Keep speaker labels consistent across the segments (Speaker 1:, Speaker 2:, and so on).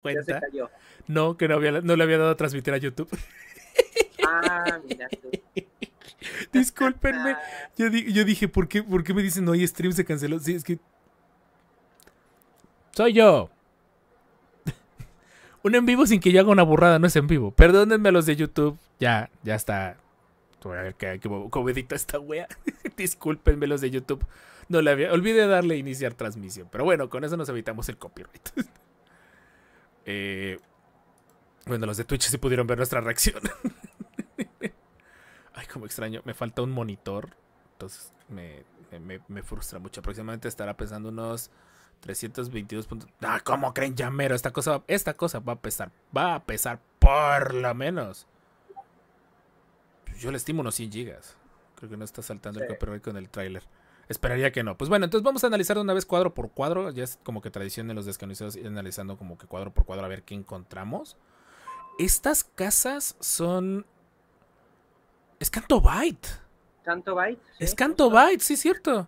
Speaker 1: cuenta. No, que no, le había dado a transmitir a YouTube. Ah, mira Yo, dije, ¿por qué, ¿por me dicen no hay stream se canceló? Sí, es que. Soy yo. Un en vivo sin que yo haga una burrada no es en vivo. Perdónenme los de YouTube. Ya, ya está. Qué comedita esta wea. Discúlpenme los de YouTube. No le había. Olvidé darle iniciar transmisión. Pero bueno, con eso nos evitamos el copyright. Eh, bueno, los de Twitch sí pudieron ver nuestra reacción. Ay, como extraño. Me falta un monitor. Entonces me, frustra mucho. Aproximadamente estará pesando unos 322 puntos. Ah, ¿cómo creen, llamero? Esta cosa, esta cosa va a pesar. Va a pesar por lo menos. Yo le estimo unos 100 gigas. Creo que no está saltando el copyright con el tráiler. Esperaría que no. Pues bueno, entonces vamos a analizar de una vez cuadro por cuadro. Ya es como que tradición de los descanonizados ir analizando como que cuadro por cuadro a ver qué encontramos. Estas casas son... Es Canto Byte. Canto Byte. Sí, es Canto sí, cierto.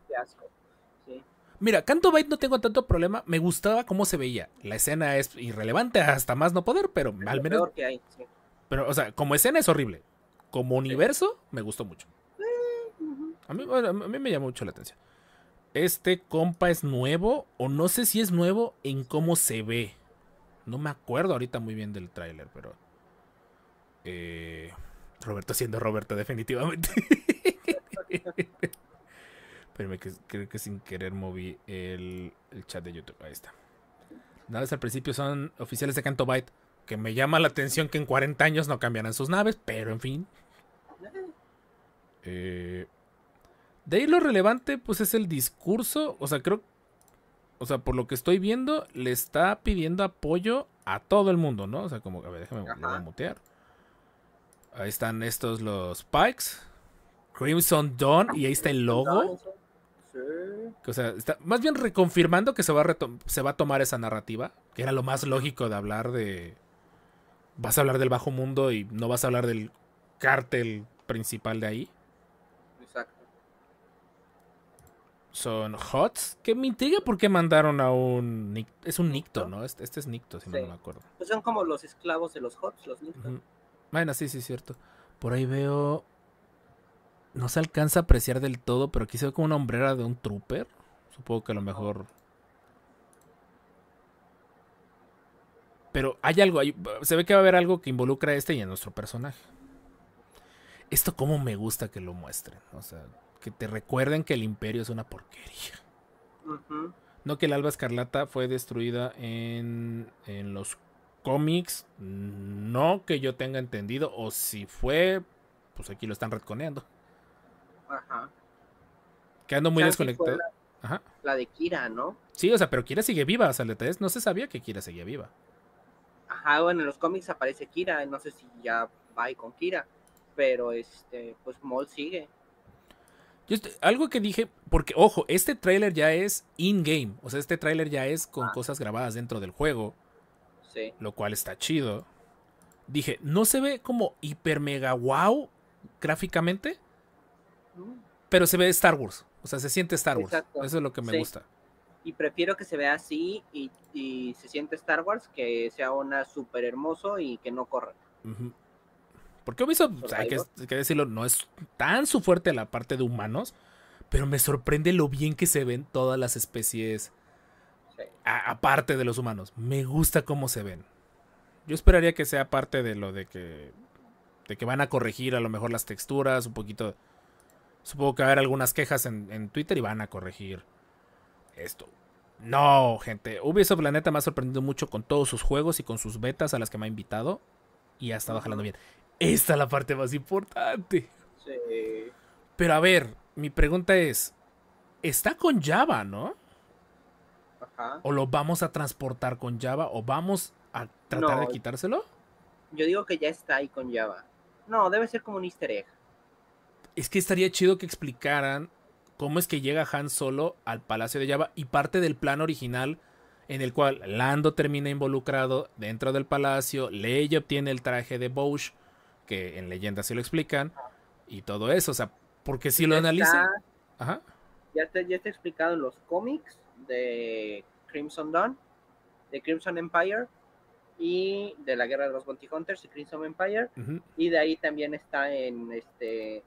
Speaker 1: Mira, Canto Byte no tengo tanto problema. Me gustaba cómo se veía. La escena es irrelevante hasta más no poder, pero, al menos... hay, Pero, o sea, como escena es horrible. Como universo, me gustó mucho. A mí, me llama mucho la atención. Este compa es nuevo, o no sé si es nuevo en cómo se ve. No me acuerdo ahorita muy bien del tráiler, pero... Eh, Roberto siendo Roberto, definitivamente. pero que, creo que sin querer moví el, el, chat de YouTube. Ahí está. Naves al principio son oficiales de Canto Byte. Que me llama la atención que en 40 años no cambiarán sus naves, pero en fin. Eh, de ahí lo relevante, pues es el discurso. O sea, creo. O sea, por lo que estoy viendo, le está pidiendo apoyo a todo el mundo, ¿no? O sea, como, a ver, déjame voy a mutear. Ahí están estos los Pikes. Crimson Dawn. Y ahí está el logo. O sea, está más bien reconfirmando que se va, a se va a tomar esa narrativa. Que era lo más lógico de hablar de. Vas a hablar del bajo mundo y no vas a hablar del cártel principal de ahí. son HOTS, que me intriga por qué mandaron a un... Es un Nicto, ¿no? Este, este es Nicto, si no me acuerdo.
Speaker 2: Pues son como los esclavos de los HOTS, los Nictos.
Speaker 1: Bueno, sí, sí, es cierto. Por ahí veo... No se alcanza a apreciar del todo, pero aquí se ve como una hombrera de un trooper. Supongo que a lo mejor... Pero hay algo, ahí se ve que va a haber algo que involucra a este y a nuestro personaje. Esto como me gusta que lo muestren. O sea, que te recuerden que el imperio es una porquería. No que el Alba Escarlata fue destruida en, en los cómics, no que yo tenga entendido, o si fue, pues aquí lo están retconeando. Ajá. Quedando muy desconectado.
Speaker 2: La, de Kira, ¿no?
Speaker 1: Sí, o sea, pero Kira sigue viva, o no se sabía que Kira seguía viva.
Speaker 2: Ajá, bueno, en los cómics aparece Kira, no sé si ya va y con Kira, pero este, pues Maul sigue
Speaker 1: algo que dije, porque ojo, este tráiler ya es in-game, o sea, este tráiler ya es con ah. cosas grabadas dentro del juego, lo cual está chido. Dije, ¿no se ve como hiper mega wow gráficamente? Pero se ve Star Wars, o sea, se siente Star Wars. Eso es lo que me gusta.
Speaker 2: Y prefiero que se vea así y, se siente Star Wars que sea una super hermoso y que no corra.
Speaker 1: Porque Ubisoft, hay que, decirlo, no es tan su fuerte la parte de humanos, pero me sorprende lo bien que se ven todas las especies aparte de los humanos. Me gusta cómo se ven. Yo esperaría que sea parte de lo de que de que van a corregir a lo mejor las texturas, un poquito. Supongo que va a haber algunas quejas en, en Twitter y van a corregir esto. No, gente. Ubisoft, la neta, me ha sorprendido mucho con todos sus juegos y con sus betas a las que me ha invitado. Y ha estado jalando bien. Esta es la parte más importante.
Speaker 2: Sí.
Speaker 1: Pero a ver, mi pregunta es, está con Java, ¿no? Ajá. ¿O lo vamos a transportar con Java o vamos a tratar de quitárselo?
Speaker 2: Yo digo que ya está ahí con Java. No, debe ser como un easter egg.
Speaker 1: Es que estaría chido que explicaran cómo es que llega Han solo al Palacio de Java y parte del plan original en el cual Lando termina involucrado dentro del palacio, Leia obtiene el traje de Bosch, en leyendas se lo explican y todo eso, o sea, porque si lo analizan.
Speaker 2: Ya está, ya explicado los cómics de Crimson Dawn, de Crimson Empire y de la Guerra de los Bounty Hunters y Crimson Empire y de ahí también está en este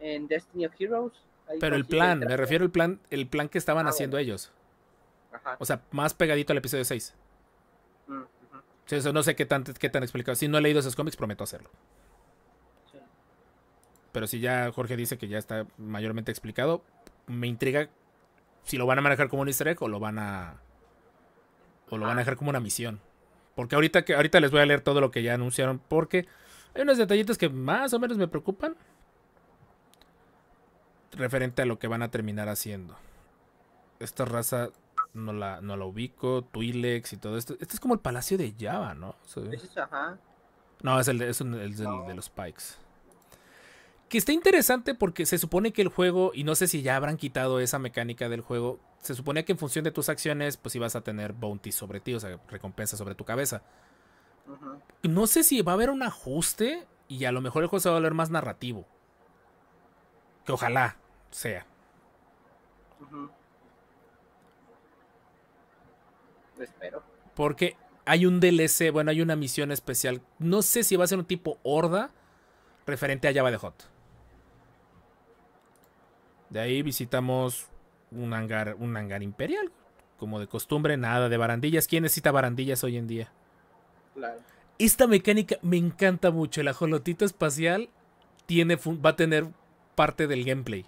Speaker 2: en Destiny of Heroes. Pero el plan, me
Speaker 1: refiero al plan, el plan que estaban ah, haciendo ellos. O sea, más pegadito al episodio 6 no sé qué tan, explicado. Si no he leído esos cómics, prometo hacerlo. Pero si ya Jorge dice que ya está mayormente explicado, me intriga si lo van a manejar como un easter egg o lo van a. O lo van a dejar como una misión. Porque ahorita, que, ahorita les voy a leer todo lo que ya anunciaron. Porque hay unos detallitos que más o menos me preocupan. Referente a lo que van a terminar haciendo. Esta raza no la, ubico, Twilex y todo esto. Este es como el palacio de Java, ¿no? No, es el, de, los Pikes. Que está interesante porque se supone que el juego, y no sé si ya habrán quitado esa mecánica del juego, se supone que en función de tus acciones, pues ibas a tener bounty sobre ti, o sea, recompensa sobre tu cabeza. No sé si va a haber un ajuste y a lo mejor el juego se va a volver más narrativo. Que ojalá sea. Ajá Espero. Porque hay un DLC, bueno, hay una misión especial. No sé si va a ser un tipo horda referente a Java de Hot. De ahí visitamos un hangar, un hangar imperial. Como de costumbre, nada de barandillas. ¿Quién necesita barandillas hoy en día? Claro. Esta mecánica me encanta mucho. El ajolotito espacial tiene, va a tener parte del gameplay.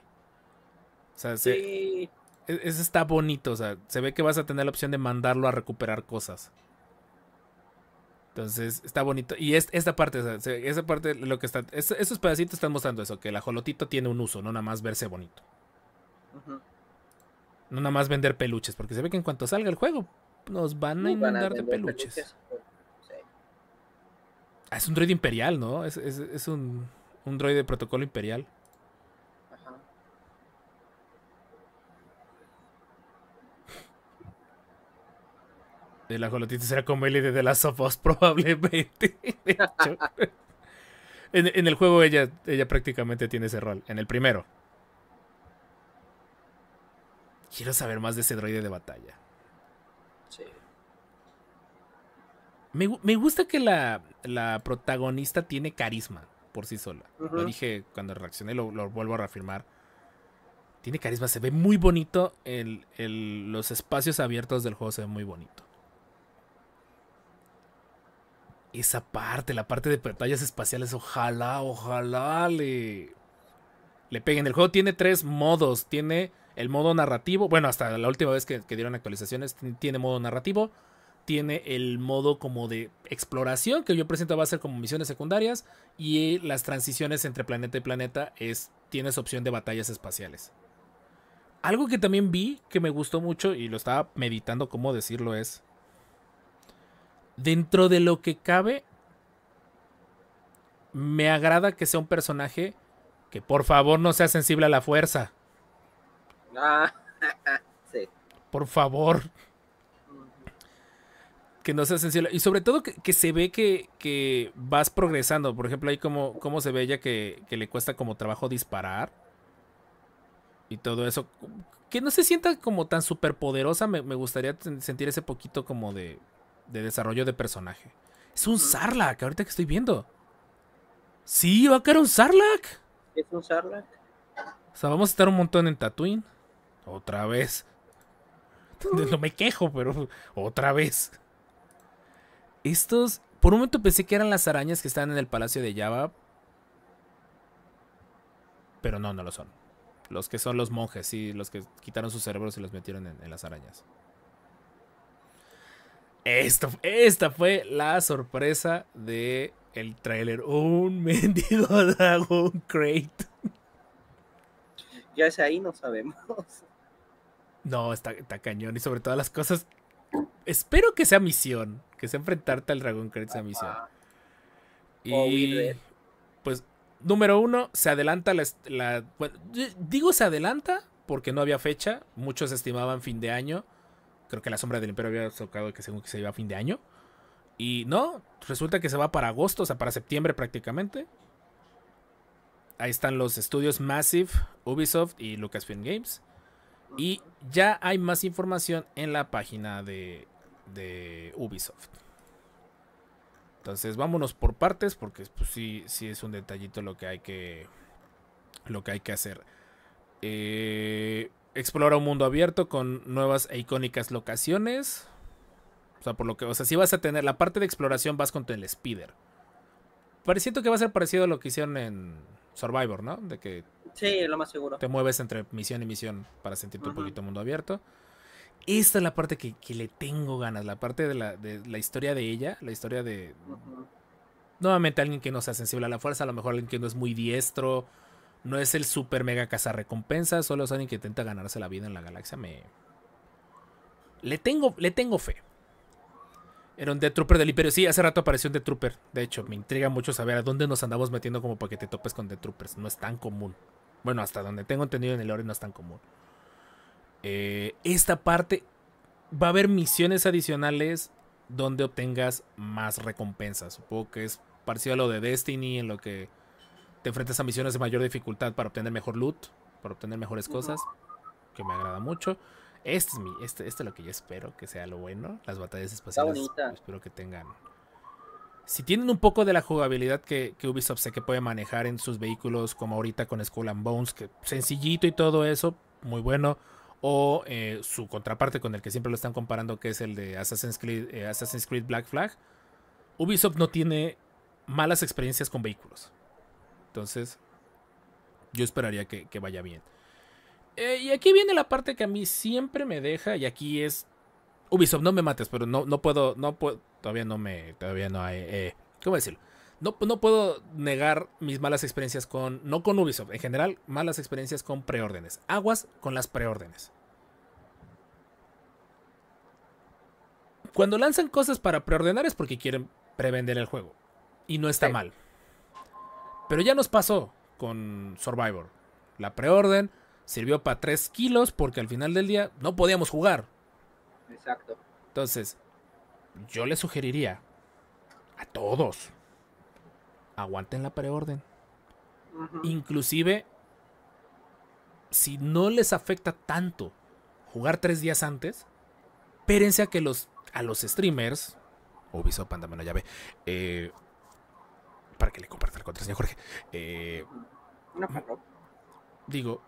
Speaker 1: O sí. E-, ese está bonito, o sea, se ve que vas a tener la opción de mandarlo a recuperar cosas. Entonces, está bonito. Y es, esta parte, o sea, esa parte, lo que está, esos pedacitos están mostrando eso, que la jolotito tiene un uso, no nada más verse bonito. No nada más vender peluches, porque se ve que en cuanto salga el juego, nos van a inundar de peluches. Ah, es un droide imperial, ¿no? Es, un, un de protocolo imperial. De la jolotita será como Ellie de las of probablemente. en, el juego ella, ella prácticamente tiene ese rol, en el primero. Quiero saber más de ese droide de batalla. Sí. Me, gusta que la, la, protagonista tiene carisma por sí sola. Lo dije cuando reaccioné, lo, vuelvo a reafirmar tiene carisma, se ve muy bonito. El, los espacios abiertos del juego se ven muy bonito esa parte, la parte de batallas espaciales, ojalá, ojalá le, le peguen. El juego tiene tres modos. Tiene el modo narrativo. Bueno, hasta la última vez que, que, dieron actualizaciones, tiene modo narrativo. Tiene el modo como de exploración, que yo presento va a ser como misiones secundarias. Y las transiciones entre planeta y planeta es, tienes opción de batallas espaciales. Algo que también vi que me gustó mucho y lo estaba meditando cómo decirlo es dentro de lo que cabe, me agrada que sea un personaje que por favor no sea sensible a la fuerza.
Speaker 2: Ah, sí.
Speaker 1: Por favor. Que no sea sensible. Y sobre todo que, se ve que, vas progresando. Por ejemplo, ahí como, se ve ella que, le cuesta como trabajo disparar. Y todo eso. Que no se sienta como tan superpoderosa. Me, me gustaría sentir ese poquito como de de desarrollo de personaje. Es un Sarlacc, ahorita que estoy viendo. Sí, va a caer un Sarlacc.
Speaker 2: Es un Sarlacc.
Speaker 1: O sea, vamos a estar un montón en Tatooine. Otra vez. No me quejo, pero otra vez. Estos, por un momento pensé que eran las arañas que están en el palacio de Java. Pero no, no lo son. Los que son los monjes, sí, los que quitaron sus cerebros y los metieron en las arañas esta fue la sorpresa de el tráiler. Un mendigo Dragon Crate.
Speaker 2: Ya es ahí no sabemos.
Speaker 1: No, está, está, cañón. Y sobre todas las cosas. Espero que sea misión. Que sea enfrentarte al Dragon Crate sea misión. Y. Pues, número uno, se adelanta la. digo se adelanta porque no había fecha. Muchos estimaban fin de año. Creo que La Sombra del Imperio había tocado que según que se iba a fin de año. Y no, resulta que se va para agosto, o sea, para septiembre prácticamente. Ahí están los estudios Massive, Ubisoft y Lucasfilm Games. Y ya hay más información en la página de, de Ubisoft. Entonces vámonos por partes porque pues, sí, sí es un detallito lo que hay que, lo que, hay que hacer. Eh, explora un mundo abierto con nuevas e icónicas locaciones. O sea, por lo que, o sea, si vas a tener la parte de exploración, vas con el speeder Pareciendo que va a ser parecido a lo que hicieron en Survivor, ¿no? De que
Speaker 2: sí, lo más seguro. Te
Speaker 1: mueves entre misión y misión para sentirte un poquito mundo abierto. Esta es la parte que, le tengo ganas, la parte de la, de la, historia de ella, la historia de... Nuevamente alguien que no sea sensible a la fuerza, a lo mejor alguien que no es muy diestro, no es el super mega recompensa, solo es alguien que intenta ganarse la vida en la galaxia. Me. Le tengo, le tengo fe. Era un Death Trooper del Imperio. Sí, hace rato apareció un Death Trooper. De hecho, me intriga mucho saber a dónde nos andamos metiendo como para que te topes con de Troopers. No es tan común. Bueno, hasta donde tengo entendido en el lore no es tan común. Eh, esta parte va a haber misiones adicionales donde obtengas más recompensas. Supongo que es parecido a lo de Destiny, en lo que te enfrentas a misiones de mayor dificultad para obtener mejor loot, para obtener mejores cosas, que me agrada mucho. Este es mi, este, este lo que yo espero que sea lo bueno. Las batallas espaciales. Espero que tengan. Si tienen un poco de la jugabilidad que, Ubisoft sé que puede manejar en sus vehículos, como ahorita con Skull and Bones, que sencillito y todo eso, muy bueno. O eh, su contraparte con el que siempre lo están comparando, que es el de Assassin's Creed, eh, Assassin's Creed Black Flag. Ubisoft no tiene malas experiencias con vehículos. Entonces, yo esperaría que, vaya bien. Eh, y aquí viene la parte que a mí siempre me deja, y aquí es. Ubisoft, no me mates, pero no, no puedo, no puedo, todavía no me, todavía no hay, eh, ¿cómo decirlo? No, puedo negar mis malas experiencias con, no con Ubisoft, en general, malas experiencias con preórdenes. Aguas con las preórdenes. Cuando lanzan cosas para preordenar es porque quieren prevender el juego. Y no está mal. Pero ya nos pasó con Survivor. La preorden sirvió para 3 kilos porque al final del día no podíamos jugar. Exacto. Entonces, yo le sugeriría a todos, aguanten la preorden. Inclusive, si no les afecta tanto jugar 3 días antes, pérense a que los, a los streamers, Ubisoft, Panda, ya llave... Eh, para que le comparta el contraseña Jorge. Eh, no, Digo,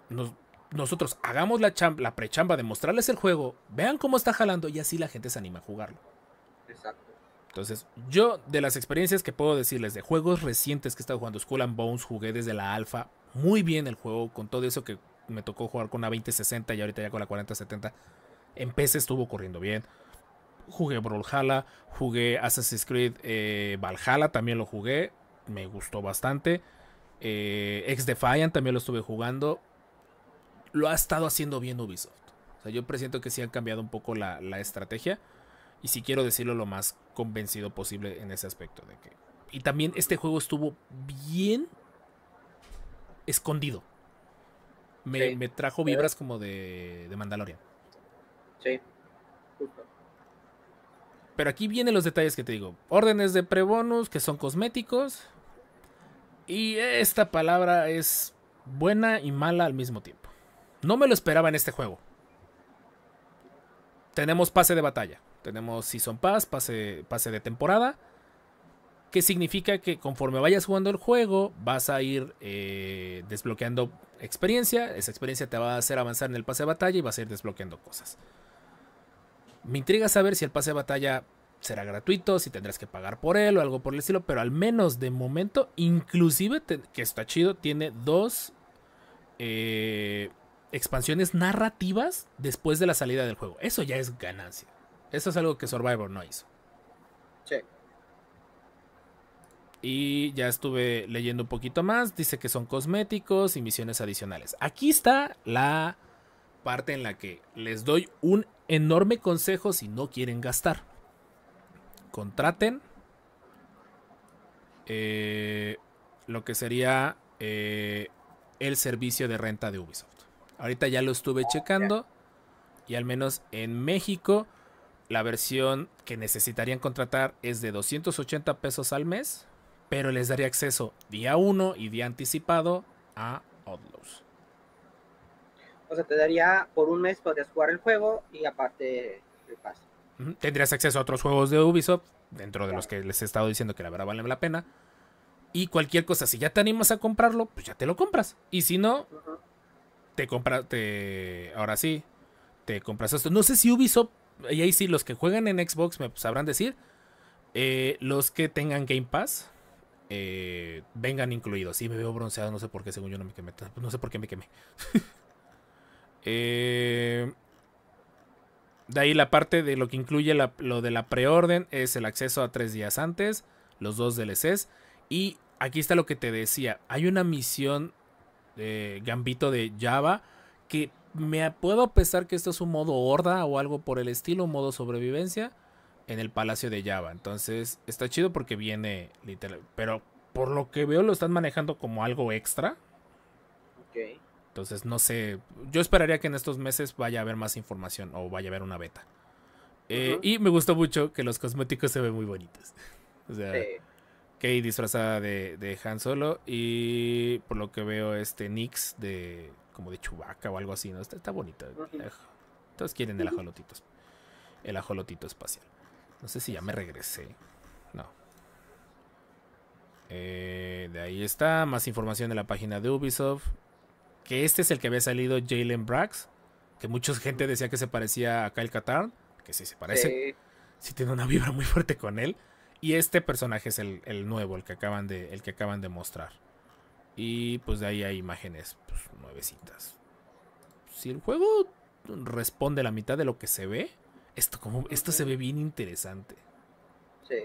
Speaker 1: nosotros hagamos la, prechamba de mostrarles el juego, vean cómo está jalando y así la gente se anima a jugarlo. Exacto. Entonces, yo de las experiencias que puedo decirles de juegos recientes que he estado jugando, Skull and Bones, jugué desde la alfa, muy bien el juego, con todo eso que me tocó jugar con una 2060 y ahorita ya con la 4070. En PC estuvo corriendo bien. Jugué Brawlhalla, jugué Assassin's Creed eh, Valhalla, también lo jugué me gustó bastante. Eh, Ex Defiant también lo estuve jugando. Lo ha estado haciendo bien Ubisoft. O sea, yo presiento que sí han cambiado un poco la, estrategia. Y si quiero decirlo lo más convencido posible en ese aspecto. De que... Y también este juego estuvo bien escondido. Me, trajo vibras como de, de Mandalorian. Sí, Pero aquí vienen los detalles que te digo. Órdenes de prebonus que son cosméticos. Y esta palabra es buena y mala al mismo tiempo. No me lo esperaba en este juego. Tenemos pase de batalla. Tenemos Season Pass, pase, pase de temporada. Que significa que conforme vayas jugando el juego, vas a ir eh, desbloqueando experiencia. Esa experiencia te va a hacer avanzar en el pase de batalla y vas a ir desbloqueando cosas. Me intriga saber si el pase de batalla será gratuito, si tendrás que pagar por él o algo por el estilo, pero al menos de momento, inclusive, que está chido, tiene dos eh, expansiones narrativas después de la salida del juego. Eso ya es ganancia. Eso es algo que Survivor no hizo. Y ya estuve leyendo un poquito más. Dice que son cosméticos y misiones adicionales. Aquí está la parte en la que les doy un enorme consejo si no quieren gastar contraten eh, lo que sería eh, el servicio de renta de Ubisoft. Ahorita ya lo estuve checando y al menos en México la versión que necesitarían contratar es de 280 pesos al mes, pero les daría acceso día 1 y día anticipado a Outlaws.
Speaker 2: O sea, te daría por un mes podrías jugar el juego y aparte el paso.
Speaker 1: Tendrías acceso a otros juegos de Ubisoft, dentro de los que les he estado diciendo que la verdad valen la pena. Y cualquier cosa, si ya te animas a comprarlo, pues ya te lo compras. Y si no, te compras, te... ahora sí, te compras esto. No sé si Ubisoft, y ahí sí, los que juegan en Xbox me sabrán decir, eh, los que tengan Game Pass, eh, vengan incluidos. Sí, me veo bronceado, no sé por qué, según yo no me quemé. No sé por qué me quemé. eh, de ahí la parte de lo que incluye lo de la preorden es el acceso a tres días antes, los dos DLCs. Y aquí está lo que te decía. Hay una misión de gambito de Java que me puedo pensar que esto es un modo horda o algo por el estilo, modo sobrevivencia en el palacio de Java. Entonces está chido porque viene literal. Pero por lo que veo lo están manejando como algo extra. Ok. Entonces, no sé, yo esperaría que en estos meses vaya a haber más información o vaya a haber una beta. Eh, y me gustó mucho que los cosméticos se ven muy bonitos. o sea, Kay disfrazada de, Han Solo y por lo que veo este Nix de como de Chubaca o algo así, ¿no? Está, bonito. entonces Todos quieren el ajolotito. El ajolotito espacial. No sé si ya me regresé. No. Eh, de ahí está. Más información en la página de Ubisoft que este es el que había salido Jalen Brax, que mucha gente decía que se parecía a Kyle Katarn, que sí se parece, sí, tiene una vibra muy fuerte con él, y este personaje es el, nuevo, el que, acaban de, el que acaban de mostrar. Y pues de ahí hay imágenes pues, nuevecitas. Si el juego responde la mitad de lo que se ve, esto, como, esto se ve bien interesante. Sí.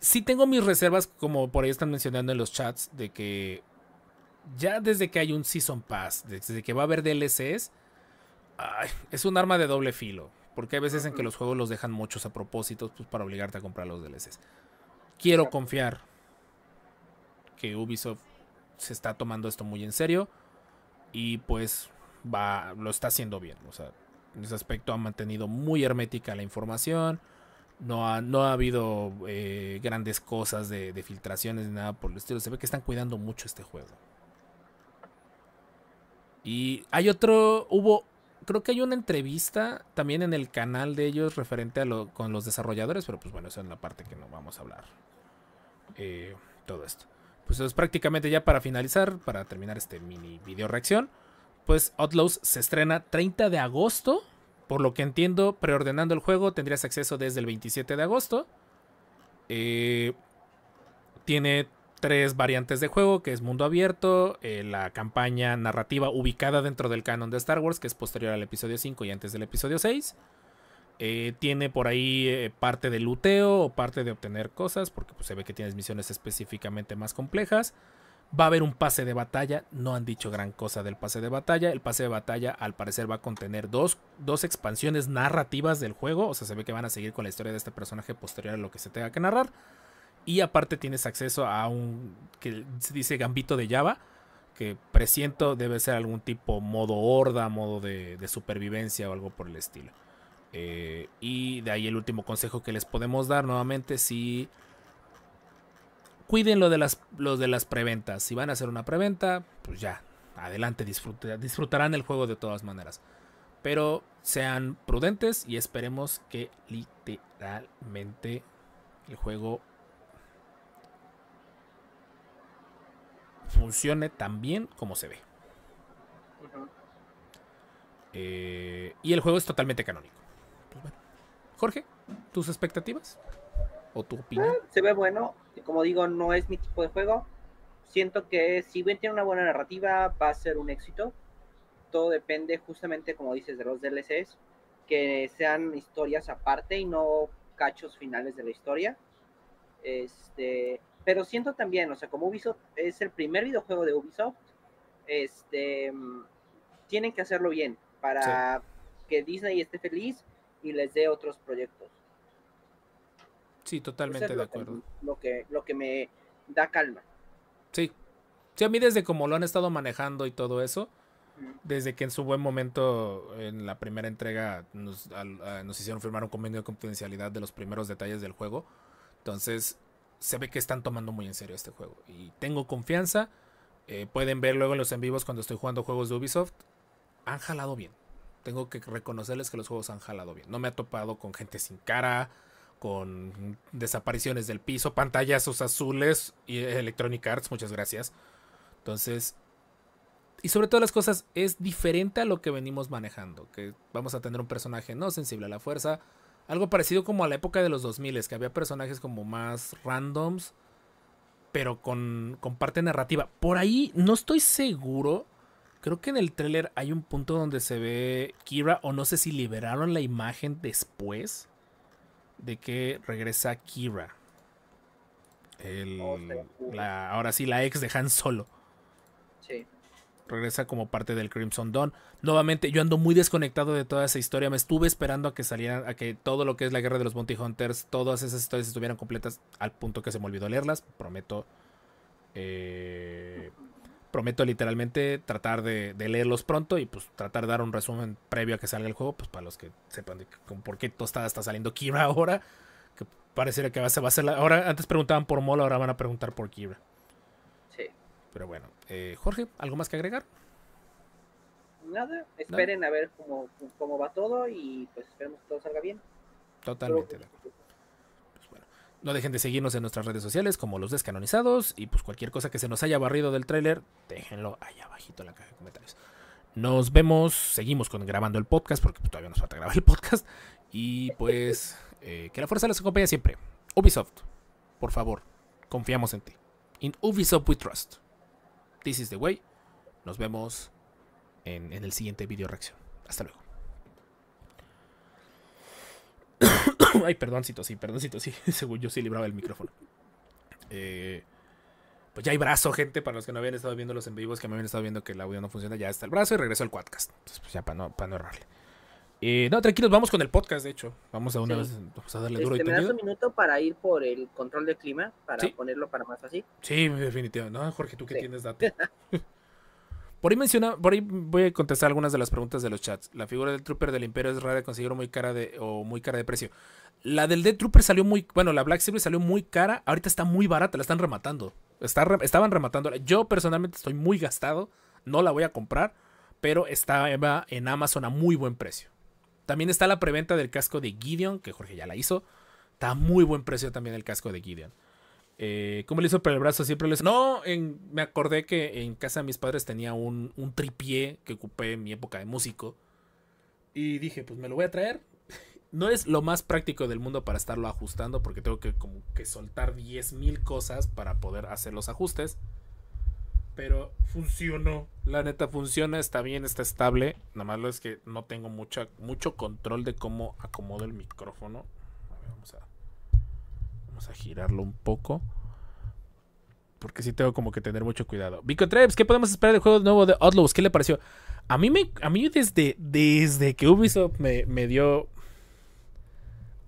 Speaker 1: Sí tengo mis reservas, como por ahí están mencionando en los chats, de que ya desde que hay un Season Pass, desde que va a haber DLCs, es un arma de doble filo. Porque hay veces en que los juegos los dejan muchos a propósito pues, para obligarte a comprar los DLCs. Quiero confiar que Ubisoft se está tomando esto muy en serio y pues va, lo está haciendo bien. O sea, en ese aspecto ha mantenido muy hermética la información. No ha, no ha habido eh, grandes cosas de, de filtraciones ni nada por el estilo. Se ve que están cuidando mucho este juego. Y hay otro, hubo, creo que hay una entrevista también en el canal de ellos referente a lo, con los desarrolladores, pero pues bueno, eso es la parte que no vamos a hablar. Eh, todo esto. Pues es prácticamente ya para finalizar, para terminar este mini video reacción. Pues Outlaws se estrena 30 de agosto. Por lo que entiendo, preordenando el juego tendrías acceso desde el 27 de agosto. Eh, tiene tres variantes de juego, que es mundo abierto, eh, la campaña narrativa ubicada dentro del canon de Star Wars, que es posterior al episodio 5 y antes del episodio 6. Eh, tiene por ahí eh, parte de luteo o parte de obtener cosas, porque pues, se ve que tienes misiones específicamente más complejas. Va a haber un pase de batalla, no han dicho gran cosa del pase de batalla. El pase de batalla al parecer va a contener dos, dos expansiones narrativas del juego, o sea, se ve que van a seguir con la historia de este personaje posterior a lo que se tenga que narrar. Y aparte tienes acceso a un que se dice gambito de Java, que presiento debe ser algún tipo modo horda, modo de, supervivencia o algo por el estilo. Eh, y de ahí el último consejo que les podemos dar nuevamente, si cuiden lo de las, los de las preventas. Si van a hacer una preventa, pues ya, adelante, disfrutarán el juego de todas maneras. Pero sean prudentes y esperemos que literalmente el juego funcione tan bien como se ve. Eh, y el juego es totalmente canónico. Pues Jorge, ¿tus expectativas? ¿O tu opinión? Eh, se ve
Speaker 2: bueno. Como digo, no es mi tipo de juego. Siento que si bien tiene una buena narrativa, va a ser un éxito. Todo depende justamente, como dices, de los DLCs, que sean historias aparte y no cachos finales de la historia. Este, pero siento también, o sea, como Ubisoft es el primer videojuego de Ubisoft, este, tienen que hacerlo bien para que Disney esté feliz y les dé otros proyectos.
Speaker 1: Sí, totalmente de acuerdo.
Speaker 2: lo, que, lo que me da calma.
Speaker 1: Sí. Sí, a mí desde como lo han estado manejando y todo eso, desde que en su buen momento, en la primera entrega, nos, nos, hicieron firmar un convenio de confidencialidad de los primeros detalles del juego. Entonces, se ve que están tomando muy en serio este juego. Y tengo confianza. Eh, pueden ver luego en los en vivos cuando estoy jugando juegos de Ubisoft. Han jalado bien. Tengo que reconocerles que los juegos han jalado bien. No me ha topado con gente sin cara, con desapariciones del piso, pantallazos azules y Electronic Arts, muchas gracias. Entonces, y sobre todas las cosas, es diferente a lo que venimos manejando. Que vamos a tener un personaje no sensible a la fuerza, algo parecido como a la época de los 2000, que había personajes como más randoms, pero con, parte narrativa. Por ahí no estoy seguro. Creo que en el tráiler hay un punto donde se ve Kira, o no sé si liberaron la imagen después de que regresa Kira. El, ahora sí, la ex de Han Solo. Sí regresa como parte del Crimson Dawn. Nuevamente, yo ando muy desconectado de toda esa historia. Me estuve esperando a que salieran, a que todo lo que es la guerra de los Bounty Hunters, todas esas historias estuvieran completas al punto que se me olvidó leerlas. Prometo. Eh, prometo literalmente tratar de, leerlos pronto y pues tratar de dar un resumen previo a que salga el juego, pues para los que sepan de, por qué tostada está saliendo Kira ahora, que pareciera que va, a ser la, ahora antes preguntaban por Mola, ahora van a preguntar por Kira. Pero bueno, eh, Jorge, ¿algo más que agregar?
Speaker 2: Nada, esperen a ver cómo, va todo y pues esperemos que todo salga bien. Totalmente. Pues
Speaker 1: no dejen de seguirnos en nuestras redes sociales como los descanonizados y pues cualquier cosa que se nos haya barrido del tráiler, déjenlo allá abajito en la caja de comentarios. Nos vemos, seguimos con grabando el podcast porque pues, todavía nos falta grabar el podcast y pues eh, que la fuerza les acompañe siempre. Ubisoft, por favor, confiamos en ti. In Ubisoft we trust. This is Nos vemos en, el siguiente video reacción. Hasta luego. Ay, perdoncito, sí, perdoncito, sí. Según yo sí libraba el micrófono. Eh, pues ya hay brazo, gente. Para los que no habían estado viendo los en vivos, que me habían estado viendo que el audio no funciona, ya está el brazo y regreso al quadcast. pues ya para no, para no errarle. Eh, no, tranquilos, vamos con el podcast, de hecho. Vamos a una vez, a darle duro. Este, y ¿Me das un
Speaker 2: minuto para ir por el control de clima? Para ponerlo para más así
Speaker 1: Sí, definitivamente. No, Jorge, tú que tienes datos. por ahí menciona, por ahí voy a contestar algunas de las preguntas de los chats. La figura del trooper del imperio es rara de conseguir muy cara de, o muy cara de precio. La del dead Trooper salió muy, bueno, la Black Series salió muy cara, ahorita está muy barata, la están rematando. Está, estaban rematando. Yo personalmente estoy muy gastado, no la voy a comprar, pero estaba en Amazon a muy buen precio. También está la preventa del casco de Gideon, que Jorge ya la hizo. Está a muy buen precio también el casco de Gideon. Eh, ¿Cómo le hizo para el brazo? Siempre les No, me acordé que en casa de mis padres tenía un, tripié que ocupé en mi época de músico. Y dije, pues me lo voy a traer. No es lo más práctico del mundo para estarlo ajustando porque tengo que como que soltar 10.000 cosas para poder hacer los ajustes pero funcionó. La neta funciona, está bien, está estable. Nada más lo es que no tengo mucha, mucho control de cómo acomodo el micrófono. vamos a, girarlo un poco. Porque sí tengo como que tener mucho cuidado. Vico ¿qué podemos esperar del juego nuevo de Outlaws? ¿Qué le pareció? A mí, me, a mí desde, desde que Ubisoft me, me dio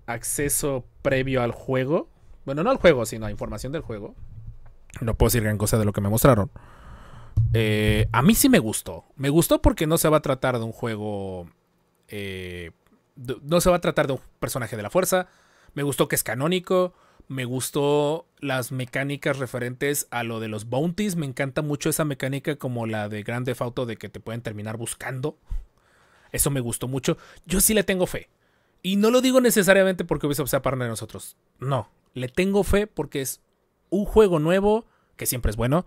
Speaker 1: acceso previo al juego. Bueno, no al juego, sino a información del juego. No puedo decir gran cosa de lo que me mostraron eh, a mí sí me gustó. Me gustó porque no se va a tratar de un juego. Eh, no se va a tratar de un personaje de la fuerza. Me gustó que es canónico. Me gustó las mecánicas referentes a lo de los bounties. Me encanta mucho esa mecánica como la de Grand Theft de que te pueden terminar buscando. Eso me gustó mucho. Yo sí le tengo fe. Y no lo digo necesariamente porque Ubisoft sea partner de nosotros. No. Le tengo fe porque es un juego nuevo, que siempre es bueno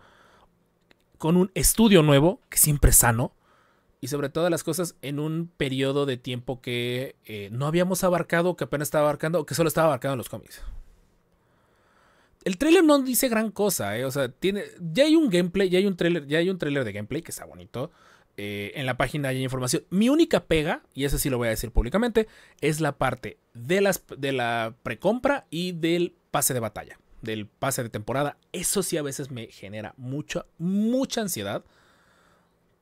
Speaker 1: con un estudio nuevo, que siempre es sano, y sobre todas las cosas en un periodo de tiempo que eh, no habíamos abarcado, que apenas estaba abarcando, o que solo estaba abarcando en los cómics. El tráiler no dice gran cosa, eh, o sea, tiene, ya hay un gameplay, ya hay un tráiler, ya hay un de gameplay que está bonito. Eh, en la página hay información. Mi única pega, y eso sí lo voy a decir públicamente, es la parte de, las, de la precompra y del pase de batalla del pase de temporada. Eso sí a veces me genera mucha, mucha ansiedad.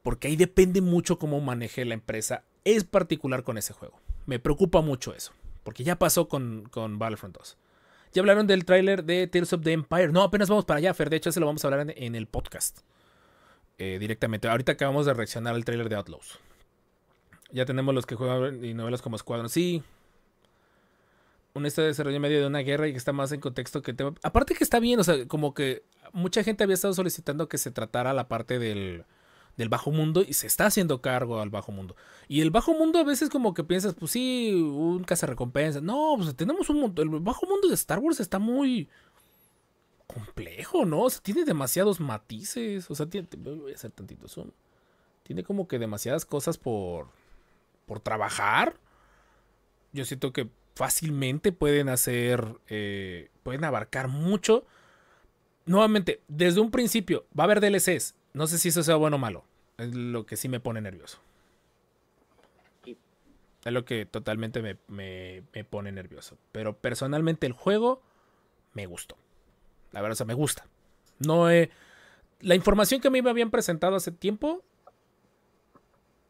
Speaker 1: Porque ahí depende mucho cómo maneje la empresa. Es particular con ese juego. Me preocupa mucho eso. Porque ya pasó con, con Battlefront 2. Ya hablaron del tráiler de Tales of the Empire. No, apenas vamos para allá, Fer. De hecho, se lo vamos a hablar en, el podcast. Eh, directamente. Ahorita acabamos de reaccionar al tráiler de Outlaws. Ya tenemos los que juegan y novelas como Squadron. Sí, un estado de desarrollo medio de una guerra y que está más en contexto que el tema. Aparte que está bien, o sea, como que mucha gente había estado solicitando que se tratara la parte del, del bajo mundo y se está haciendo cargo al bajo mundo. Y el bajo mundo a veces como que piensas, pues sí, un recompensa No, pues tenemos un mundo. El bajo mundo de Star Wars está muy complejo, ¿no? O sea, tiene demasiados matices. O sea, tiene, voy a hacer tantito zoom. Tiene como que demasiadas cosas por, por trabajar. Yo siento que fácilmente pueden hacer, eh, pueden abarcar mucho. Nuevamente, desde un principio va a haber DLCs. No sé si eso sea bueno o malo. Es lo que sí me pone nervioso. Es lo que totalmente me, pone nervioso. Pero personalmente el juego me gustó. La verdad, o sea, me gusta. No La información que a mí me habían presentado hace tiempo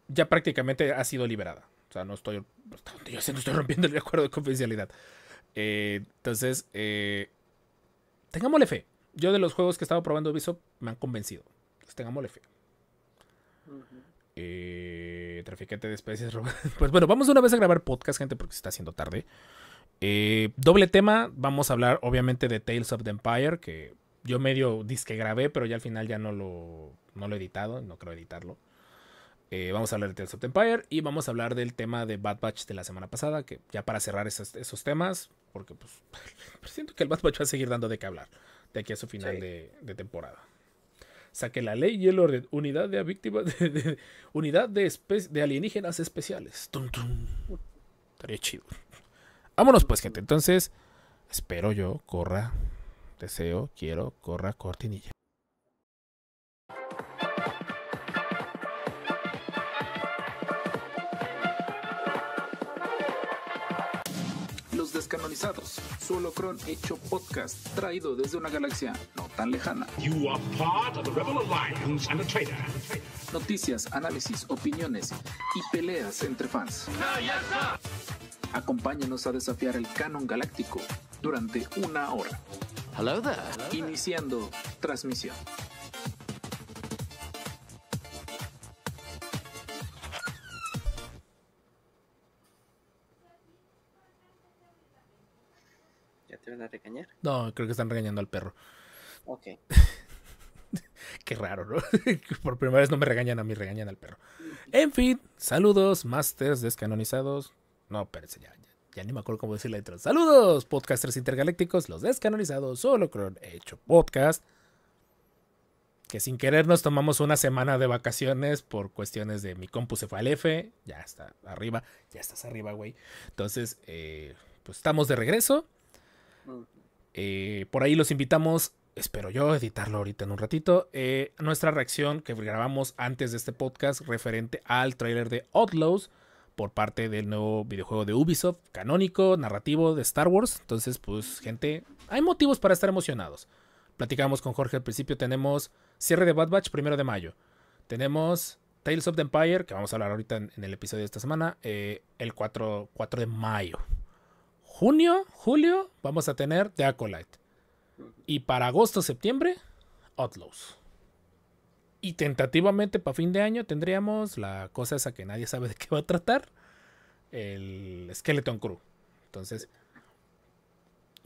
Speaker 1: ya prácticamente ha sido liberada. O sea, no estoy. estoy rompiendo el acuerdo de confidencialidad. Eh, entonces, eh, tengámosle fe. Yo de los juegos que estaba probando Ubisoft me han convencido. Entonces, tengámosle fe. Eh, traficante de especies. pues bueno, vamos una vez a grabar podcast, gente, porque se está haciendo tarde. doble tema. Vamos a hablar, obviamente, de Tales of the Empire, que yo medio disque grabé, pero ya al final ya no lo, no lo he editado. No creo editarlo. Eh, vamos a hablar de Tales of the Empire y vamos a hablar del tema de Bad Batch de la semana pasada, que ya para cerrar esos, temas, porque pues, pues siento que el Bad Batch va a seguir dando de qué hablar de aquí a su final de, temporada. Saque la ley y el orden. Unidad de víctimas. De, unidad de, alienígenas especiales. Tum, Estaría chido. Vámonos pues, gente. Entonces, espero yo, corra. Deseo, quiero, corra, cortinilla. canonizados. cron hecho podcast, traído desde una galaxia no tan lejana. Noticias, análisis, opiniones y peleas entre fans. Acompáñanos a desafiar el canon galáctico durante una hora. Hello there. Iniciando transmisión. No, creo que están regañando al perro.
Speaker 2: Ok.
Speaker 1: Qué raro, ¿no? Por primera vez no me regañan a mí, regañan al perro. En fin, saludos, masters descanonizados. No, espérense, ya, ya, ni me acuerdo cómo decir la letra. Saludos, podcasters intergalácticos, los descanonizados, solo he hecho podcast. Que sin querer nos tomamos una semana de vacaciones por cuestiones de mi compu se fue al Ya está arriba, ya estás arriba, güey. Entonces, eh, pues estamos de regreso. Eh, por ahí los invitamos, espero yo editarlo ahorita en un ratito, eh, nuestra reacción que grabamos antes de este podcast referente al tráiler de Outlaws por parte del nuevo videojuego de Ubisoft, canónico, narrativo de Star Wars. Entonces, pues gente, hay motivos para estar emocionados. Platicamos con Jorge al principio, tenemos cierre de Bad Batch primero de mayo. Tenemos Tales of the Empire, que vamos a hablar ahorita en, el episodio de esta semana, eh, el 4 de mayo junio, julio, vamos a tener The Acolyte. Y para agosto, septiembre, Outlaws. Y tentativamente para fin de año tendríamos la cosa esa que nadie sabe de qué va a tratar. El Skeleton Crew. Entonces,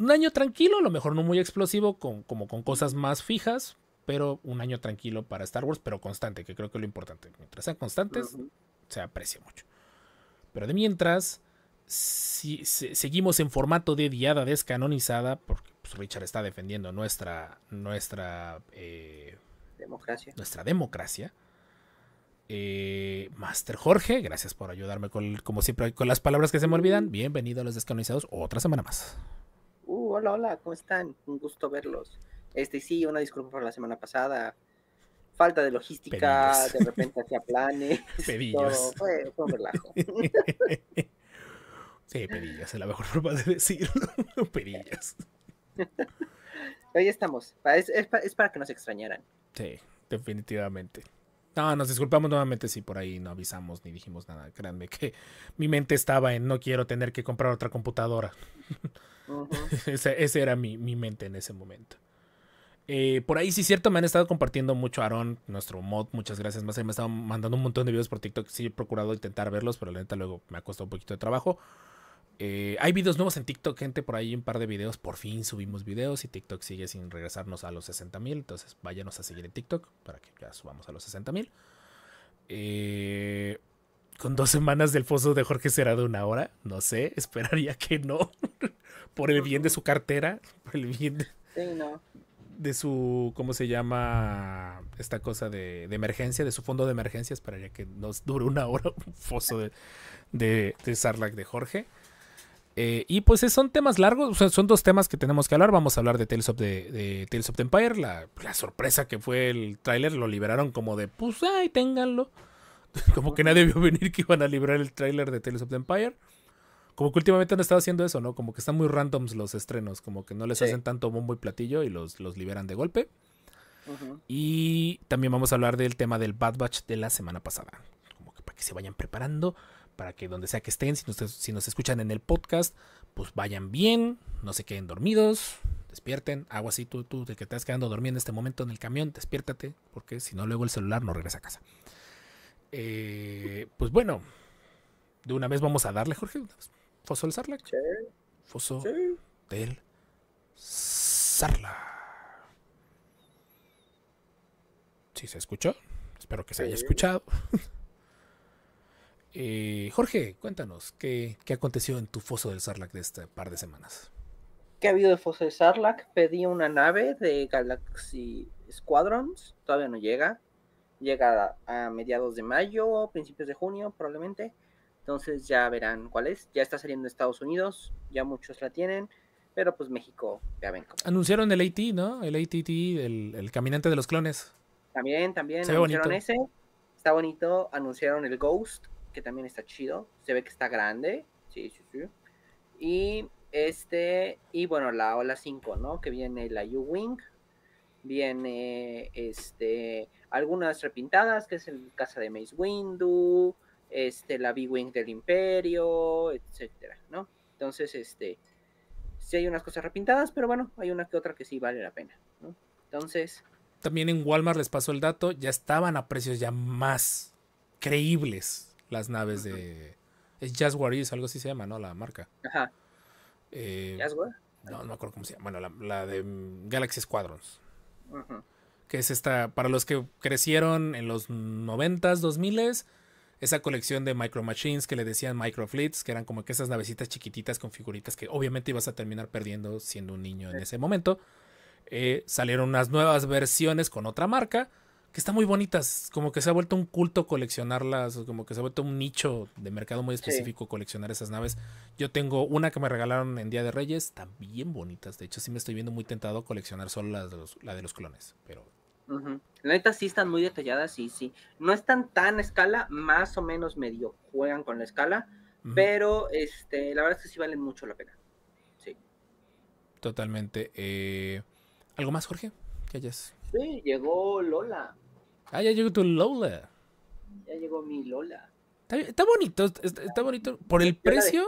Speaker 1: un año tranquilo, a lo mejor no muy explosivo, con, como con cosas más fijas, pero un año tranquilo para Star Wars, pero constante, que creo que es lo importante. Mientras sean constantes, se aprecia mucho. Pero de mientras, si, seguimos en formato de diada descanonizada, porque pues, Richard está defendiendo nuestra, nuestra, eh, democracia. nuestra democracia. Eh, Master Jorge, gracias por ayudarme con, como siempre con las palabras que se me olvidan. Bienvenido a los descanonizados otra semana más.
Speaker 2: Uh, hola, hola, ¿cómo están? Un gusto verlos. Este sí, una disculpa por la semana pasada. Falta de logística, de repente hacía planes. Pedillos. Todo. fue un relajo.
Speaker 1: pedillas Perillas, es la mejor forma de decirlo. Perillas.
Speaker 2: Ahí estamos. Es, para que nos extrañaran.
Speaker 1: Sí, definitivamente. No, nos disculpamos nuevamente si por ahí no avisamos ni dijimos nada. Créanme que mi mente estaba en no quiero tener que comprar otra computadora. esa ese, era mi, mente en ese momento. Eh, por ahí sí cierto, me han estado compartiendo mucho Aaron, nuestro mod, muchas gracias. Más me han estado mandando un montón de videos por TikTok. Sí, he procurado intentar verlos, pero la neta luego me ha costado un poquito de trabajo. Eh, hay videos nuevos en TikTok, gente, por ahí un par de videos. Por fin subimos videos y TikTok sigue sin regresarnos a los 60 mil. Entonces váyanos a seguir en TikTok para que ya subamos a los 60 mil. Eh, con dos semanas del foso de Jorge será de una hora. No sé, esperaría que no. por el bien de su cartera, por el bien de, su, ¿cómo se llama? Esta cosa de, emergencia, de su fondo de emergencia. Esperaría que nos dure una hora un foso de, de, de Sarlac de Jorge. Eh, y pues son temas largos, son, dos temas que tenemos que hablar. Vamos a hablar de Tales of the, Tales Empire, la, sorpresa que fue el tráiler, lo liberaron como de, pues, ay, ténganlo. como que nadie vio venir que iban a liberar el tráiler de Tales of the Empire. Como que últimamente han estado haciendo eso, ¿no? Como que están muy randoms los estrenos, como que no les hacen tanto bombo y platillo y los, los liberan de golpe. Y también vamos a hablar del tema del Bad Batch de la semana pasada. Como que para que se vayan preparando para que donde sea que estén, si nos, si nos escuchan en el podcast, pues vayan bien, no se queden dormidos, despierten, hago así, tú, tú, el que estás quedando dormido en este momento en el camión, despiértate, porque si no, luego el celular no regresa a casa. Eh, pues bueno, de una vez vamos a darle, Jorge, Foso del Sarla. Foso del ¿Sí se escuchó? Espero que se haya escuchado. Eh, Jorge, cuéntanos, ¿qué, ¿qué, aconteció en tu foso del Sarlacc de este par de semanas?
Speaker 2: ¿Qué ha habido de foso del Sarlacc? Pedí una nave de Galaxy Squadrons, todavía no llega. Llega a mediados de mayo, o principios de junio probablemente. Entonces ya verán cuál es. Ya está saliendo de Estados Unidos, ya muchos la tienen, pero pues México, ya ven cómo.
Speaker 1: Anunciaron el AT, ¿no? El ATT, el, caminante de los clones.
Speaker 2: También, también. anunciaron ese. Está bonito. Anunciaron el Ghost, que también está chido. Se ve que está grande. Sí, sí, sí. Y este, y bueno, la ola 5, ¿no? Que viene la U-Wing. Viene este, algunas repintadas, que es el Casa de Mace Windu, este, la B-Wing del Imperio, etcétera, ¿no? Entonces, este, sí hay unas cosas repintadas, pero bueno, hay una que otra que sí vale la pena, Entonces.
Speaker 1: También en Walmart les pasó el dato, ya estaban a precios ya más creíbles las naves de... Es Jaguar algo así se llama, ¿no? La marca. Ajá. Eh, No, no me acuerdo cómo se llama. Bueno, la, de mm, Galaxy Squadrons. Que es esta, para los que crecieron en los noventas, dos 2000 esa colección de Micro Machines que le decían Micro Fleets, que eran como que esas navecitas chiquititas con figuritas que obviamente ibas a terminar perdiendo siendo un niño en ese momento. Eh, salieron unas nuevas versiones con otra marca que están muy bonitas, como que se ha vuelto un culto coleccionarlas, como que se ha vuelto un nicho de mercado muy específico coleccionar esas naves. Yo tengo una que me regalaron en Día de Reyes, bien bonitas, de hecho sí me estoy viendo muy tentado coleccionar solo la de los, la de los clones, pero...
Speaker 2: La neta sí están muy detalladas y sí, no están tan a escala, más o menos medio juegan con la escala, pero este, la verdad es que sí valen mucho la pena. Sí.
Speaker 1: Totalmente. Eh, ¿Algo más, Jorge? qué hayas...
Speaker 2: Sí, llegó Lola.
Speaker 1: Ah, ya llegó tu Lola.
Speaker 2: Ya llegó mi Lola.
Speaker 1: Está, bonito, está, bonito.
Speaker 2: Por el precio,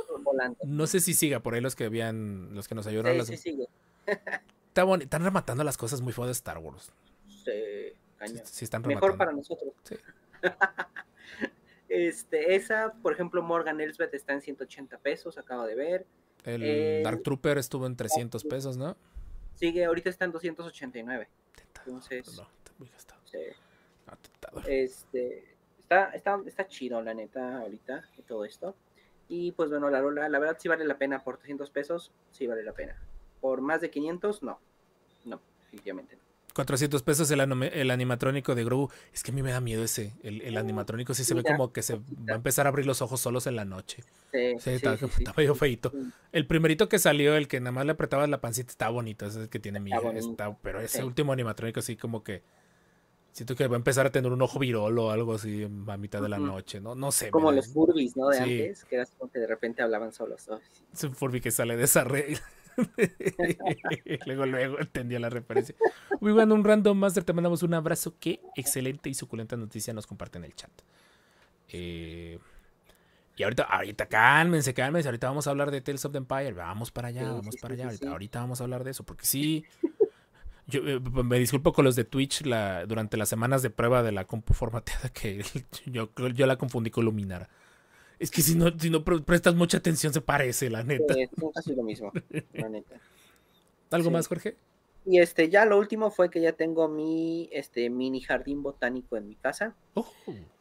Speaker 1: no sé si siga por ahí los que habían, los que nos ayudaron. Sí, sí sigue. está Están rematando las cosas muy fuerte de Star Wars. Sí, Mejor para
Speaker 2: nosotros. Este, esa, por ejemplo, Morgan Elsbeth está en 180 pesos, acabo de ver. El, eh, Dark
Speaker 1: Trooper estuvo en 300 pesos, ¿no?
Speaker 2: Sigue, ahorita está en 289. Entonces. No, está muy gastado. Este, está, está, está chido, la neta, ahorita, todo esto. Y pues bueno, la verdad sí vale la pena por 300 pesos, sí vale la pena. Por más de 500, no. No, definitivamente no.
Speaker 1: 400 pesos el, animatrónico de Gru. Es que a mí me da miedo ese. El, animatrónico sí se ve como que se va a empezar a abrir los ojos solos en la noche. Sí, sí, feito. El primerito que salió, el que nada más le apretaba la pancita, está bonito. Ese es que tiene miedo. pero ese último animatrónico sí como que Siento que va a empezar a tener un ojo virolo o algo así a mitad de la noche, ¿no? No sé. Como los
Speaker 2: furbis, ¿no? De antes, que
Speaker 1: como que de repente hablaban solos. Es un Furby que sale de esa red. luego, luego entendía la referencia. Muy bueno, un random master, te mandamos un abrazo. Qué excelente y suculenta noticia nos comparten en el chat. Eh, y ahorita, ahorita cálmense, cálmense. Ahorita vamos a hablar de Tales of the Empire. Vamos para allá, vamos para allá. ahorita vamos a hablar de eso, porque sí. Yo eh, me disculpo con los de Twitch durante las semanas de prueba de la compu formateada que yo, yo la confundí con Luminara. Es que si no, si no prestas mucha atención se parece, la neta. es casi lo mismo, la neta. ¿Algo más, Jorge?
Speaker 2: Y este, ya lo último fue que ya tengo mi este mini jardín botánico en mi casa. Oh.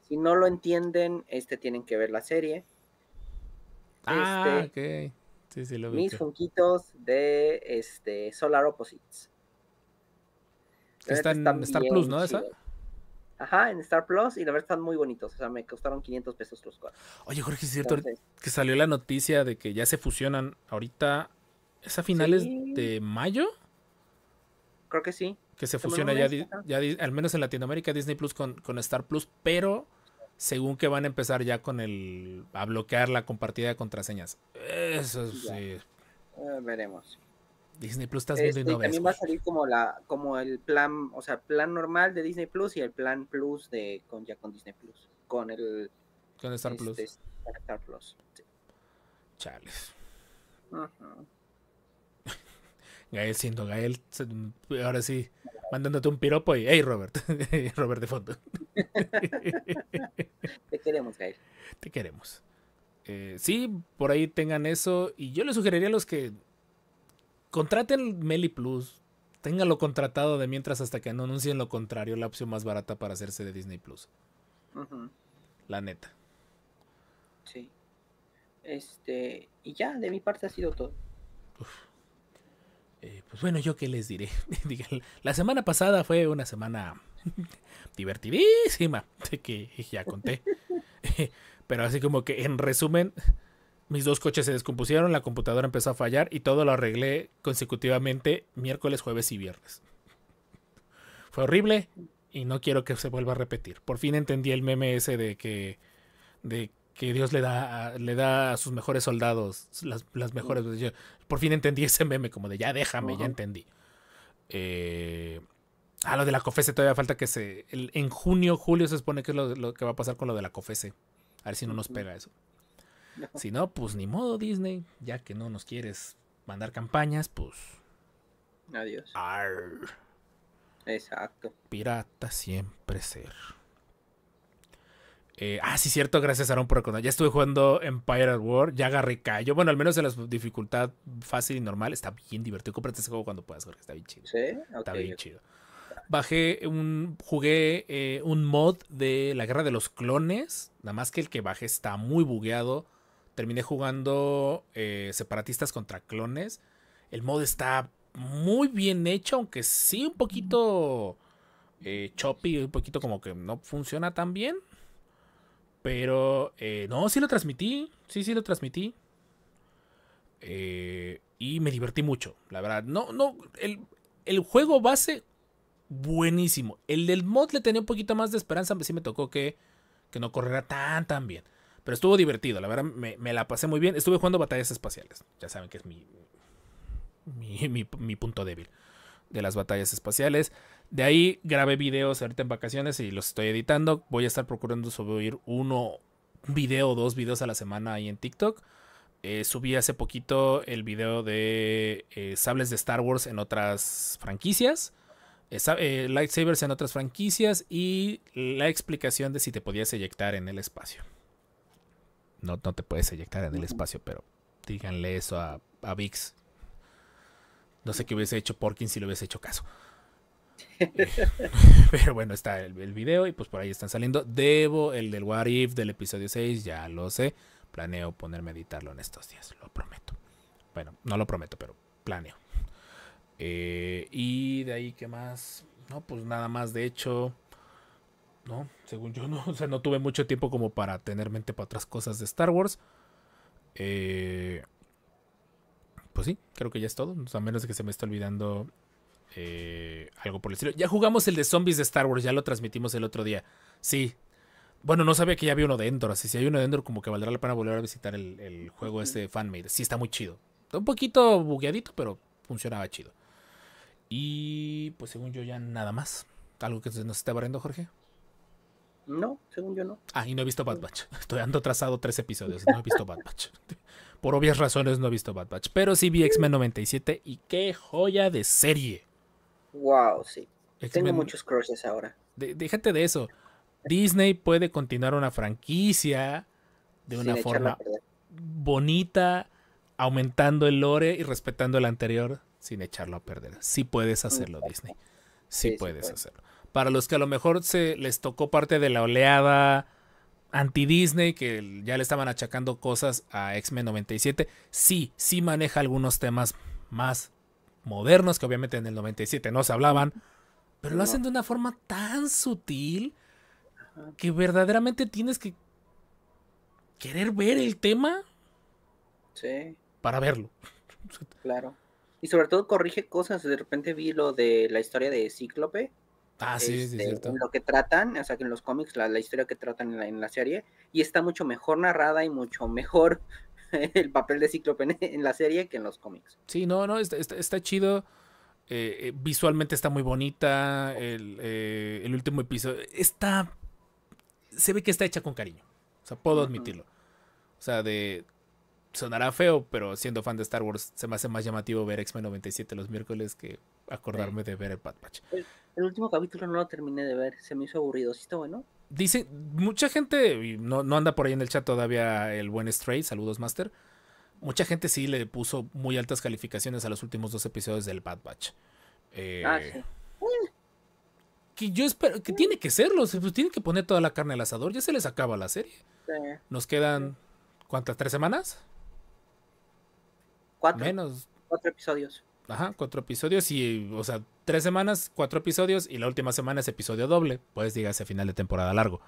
Speaker 2: Si no lo entienden, este tienen que ver la serie. Ah, este,
Speaker 1: ok. Mis
Speaker 2: funquitos de este Solar Opposites.
Speaker 1: Está en Star Plus, ¿no?
Speaker 2: Ajá, en Star Plus y la verdad están muy bonitos. O sea, me costaron 500 pesos los cuatro. Oye, Jorge, es cierto
Speaker 1: que salió la noticia de que ya se fusionan ahorita. ¿Es a finales de mayo?
Speaker 2: Creo que sí. Que se fusiona ya,
Speaker 1: al menos en Latinoamérica, Disney Plus con, Star Plus, pero según que van a empezar ya con el. a bloquear la compartida de contraseñas.
Speaker 2: Eso sí. Ah, veremos.
Speaker 1: Disney Plus estás viendo este, y no ves, También va a
Speaker 2: salir como la, como el plan, o sea, plan normal de Disney Plus y el plan Plus de con ya con Disney Plus, con el con Star este, Plus. Star Plus. Sí.
Speaker 1: Charles. Gael siendo Gael, ahora sí, mandándote un piropo y hey Robert, Robert de fondo. Te queremos, Gael. Te queremos. Eh, sí, por ahí tengan eso. Y yo les sugeriría a los que contraten Meli Plus. Ténganlo contratado de mientras hasta que no anuncien lo contrario, la opción más barata para hacerse de Disney Plus. La neta.
Speaker 2: Sí. Este, y ya, de mi parte ha sido todo.
Speaker 1: Eh, pues bueno, yo qué les diré. la semana pasada fue una semana divertidísima, de que ya conté. Pero así como que en resumen, mis dos coches se descompusieron, la computadora empezó a fallar y todo lo arreglé consecutivamente miércoles, jueves y viernes. Fue horrible y no quiero que se vuelva a repetir. Por fin entendí el meme ese de que, de que Dios le da, a, le da a sus mejores soldados las, mejores. por fin entendí ese meme como de ya déjame, ya entendí. Eh, ah, lo de la COFESE todavía falta que se... en junio, julio se supone que es lo, lo, que va a pasar con lo de la COFESE. A ver si no nos pega eso. Si no, pues ni modo Disney, ya que no nos quieres mandar campañas, pues...
Speaker 2: Adiós. Exacto.
Speaker 1: Pirata siempre ser. Eh, ah, sí, cierto, gracias Aaron por recordar. Ya estuve jugando Empire at War, ya agarré callo. Bueno, al menos en la dificultad fácil y normal. Está bien divertido. Cómprate ese juego cuando puedas, Jorge. Está bien chido. ¿Sí? Está bien chido. Bajé un. Jugué eh, un mod de la guerra de los clones. Nada más que el que bajé está muy bugueado. Terminé jugando eh, separatistas contra clones. El mod está muy bien hecho, aunque sí un poquito eh, choppy, un poquito como que no funciona tan bien. Pero eh, no, sí lo transmití, sí, sí lo transmití. y me divertí mucho, la verdad. No, no, el, juego base, buenísimo. El del mod le tenía un poquito más de esperanza, pero sí me tocó que, que no correrá tan, tan bien. Pero estuvo divertido, la verdad me, la pasé muy bien. Estuve jugando batallas espaciales. Ya saben que es mi, mi, punto débil de las batallas espaciales. De ahí grabé videos ahorita en vacaciones y los estoy editando. Voy a estar procurando subir uno video o dos videos a la semana ahí en TikTok. Eh, subí hace poquito el video de eh, sables de Star Wars en otras franquicias. Eh, lightsabers en otras franquicias y la explicación de si te podías eyectar en el espacio no, te puedes eyectar en el espacio, pero díganle eso a, a Vix. No sé qué hubiese hecho Porkin si le hubiese hecho caso. pero bueno, está el, video y pues por ahí están saliendo. Debo el del What If del episodio 6, ya lo sé. Planeo ponerme a editarlo en estos días, lo prometo. Bueno, no lo prometo, pero planeo. Eh, y de ahí, ¿qué más? No, pues nada más, de hecho. ¿no? Según yo, no, o sea, no tuve mucho tiempo como para tener mente para otras cosas de Star Wars. Eh, pues sí, creo que ya es todo. a menos de que se me esté olvidando eh, algo por el estilo. Ya jugamos el de zombies de Star Wars, ya lo transmitimos el otro día. Sí. Bueno, no sabía que ya había uno de Endor, así si hay uno de Endor, como que valdrá la pena volver a visitar el, juego este fanmade. Sí, está muy chido. Está un poquito bugueadito, pero funcionaba chido. Y pues según yo ya nada más. ¿Algo que nos esté barriendo, Jorge?
Speaker 2: No, según yo no.
Speaker 1: Ah, y no he visto Bad Batch. Estoy ando trazado tres episodios. No he visto Bad Batch. Por obvias razones no he visto Bad Batch. Pero sí vi X-Men 97 y qué joya de serie.
Speaker 2: Wow, sí. Tengo muchos crushes ahora.
Speaker 1: déjate de eso. Disney puede continuar una franquicia de una forma bonita, aumentando el lore y respetando el anterior sin echarlo a perder. Sí puedes hacerlo, Disney. Sí, puedes hacerlo para los que a lo mejor se les tocó parte de la oleada anti-Disney, que ya le estaban achacando cosas a X-Men 97, sí, sí maneja algunos temas más modernos, que obviamente en el 97 no se hablaban, pero lo hacen de una forma tan sutil que verdaderamente tienes que querer ver el tema sí. para verlo. Claro. Y sobre todo corrige cosas.
Speaker 2: De repente vi lo de la historia de Cíclope
Speaker 1: Ah, sí, este, cierto. Lo
Speaker 2: que tratan, o sea, que en los cómics, la, historia que tratan en la, serie, y está mucho mejor narrada y mucho mejor el papel de Cíclope en la serie que en los cómics.
Speaker 1: Sí, no, no, está, chido. Eh, eh, visualmente está muy bonita. Eh, el, último episodio está. Se ve que está hecha con cariño. O sea, puedo admitirlo. O sea, de. Sonará feo, pero siendo fan de Star Wars, se me hace más llamativo ver X-Men 97 los miércoles que acordarme de ver el Pat
Speaker 2: el último capítulo no lo terminé de ver, se me hizo aburrido. bueno?
Speaker 1: Dice, mucha gente, no, no anda por ahí en el chat todavía el buen Stray, saludos Master. Mucha gente sí le puso muy altas calificaciones a los últimos dos episodios del Bad Batch. Eh, ah, sí. Que yo espero, que tiene que serlo, pues, tienen que poner toda la carne al asador, ya se les acaba la serie. Nos quedan, ¿cuántas? ¿Tres semanas? Cuatro. Menos.
Speaker 2: Cuatro episodios.
Speaker 1: Ajá, cuatro episodios y, o sea, tres semanas, cuatro episodios y la última semana es episodio doble, pues dígase final de temporada largo.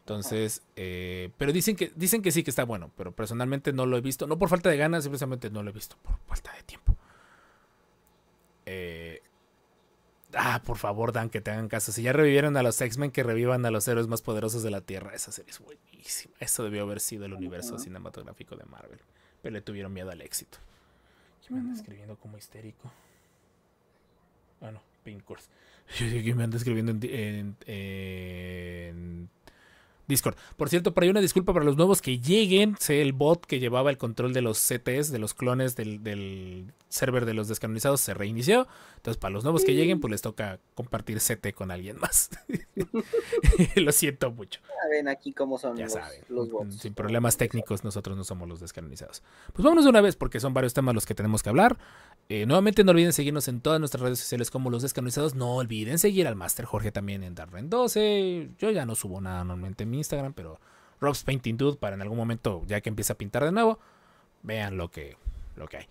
Speaker 1: Entonces, eh, pero dicen que, dicen que sí que está bueno, pero personalmente no lo he visto, no por falta de ganas, simplemente no lo he visto, por falta de tiempo. Eh, ah, por favor, Dan, que te hagan caso. Si ya revivieron a los X-Men, que revivan a los héroes más poderosos de la Tierra. Esa serie es buenísima. Eso debió haber sido el universo cinematográfico de Marvel, pero le tuvieron miedo al éxito me anda escribiendo como histérico. Ah, no, Yo digo que me anda escribiendo en, Discord. Por cierto, por ahí una disculpa para los nuevos que lleguen. Sé el bot que llevaba el control de los CTs, de los clones del server de los descanonizados se reinició. Entonces, para los nuevos que lleguen, pues les toca compartir CT con alguien más. Lo siento mucho.
Speaker 2: Ya ven aquí cómo son
Speaker 1: los, Sin problemas técnicos, nosotros no somos los descanonizados. Pues vámonos de una vez, porque son varios temas los que tenemos que hablar. Eh, nuevamente, no olviden seguirnos en todas nuestras redes sociales como los descanonizados. No olviden seguir al Master Jorge también en darwin 12. Yo ya no subo nada normalmente en mi Instagram, pero Rob's Painting Dude para en algún momento, ya que empieza a pintar de nuevo, vean lo que, lo que hay.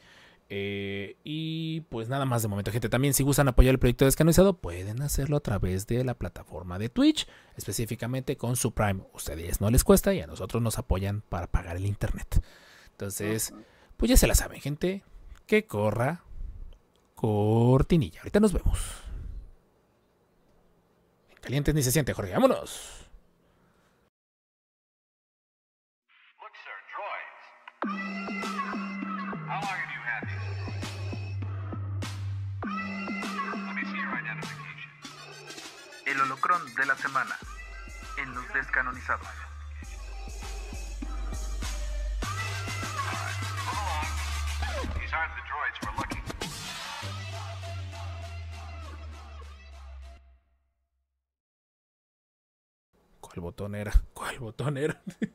Speaker 1: Eh, y pues nada más de momento, gente. También si gustan apoyar el proyecto descanonizado, pueden hacerlo a través de la plataforma de Twitch, específicamente con su Prime. Ustedes no les cuesta y a nosotros nos apoyan para pagar el internet. Entonces, pues ya se la saben, gente. Que corra cortinilla. Ahorita nos vemos. Calientes ni se siente, Jorge. Vámonos. Cron de la semana en los descanonizados. ¿Cuál botón era? ¿Cuál botón era?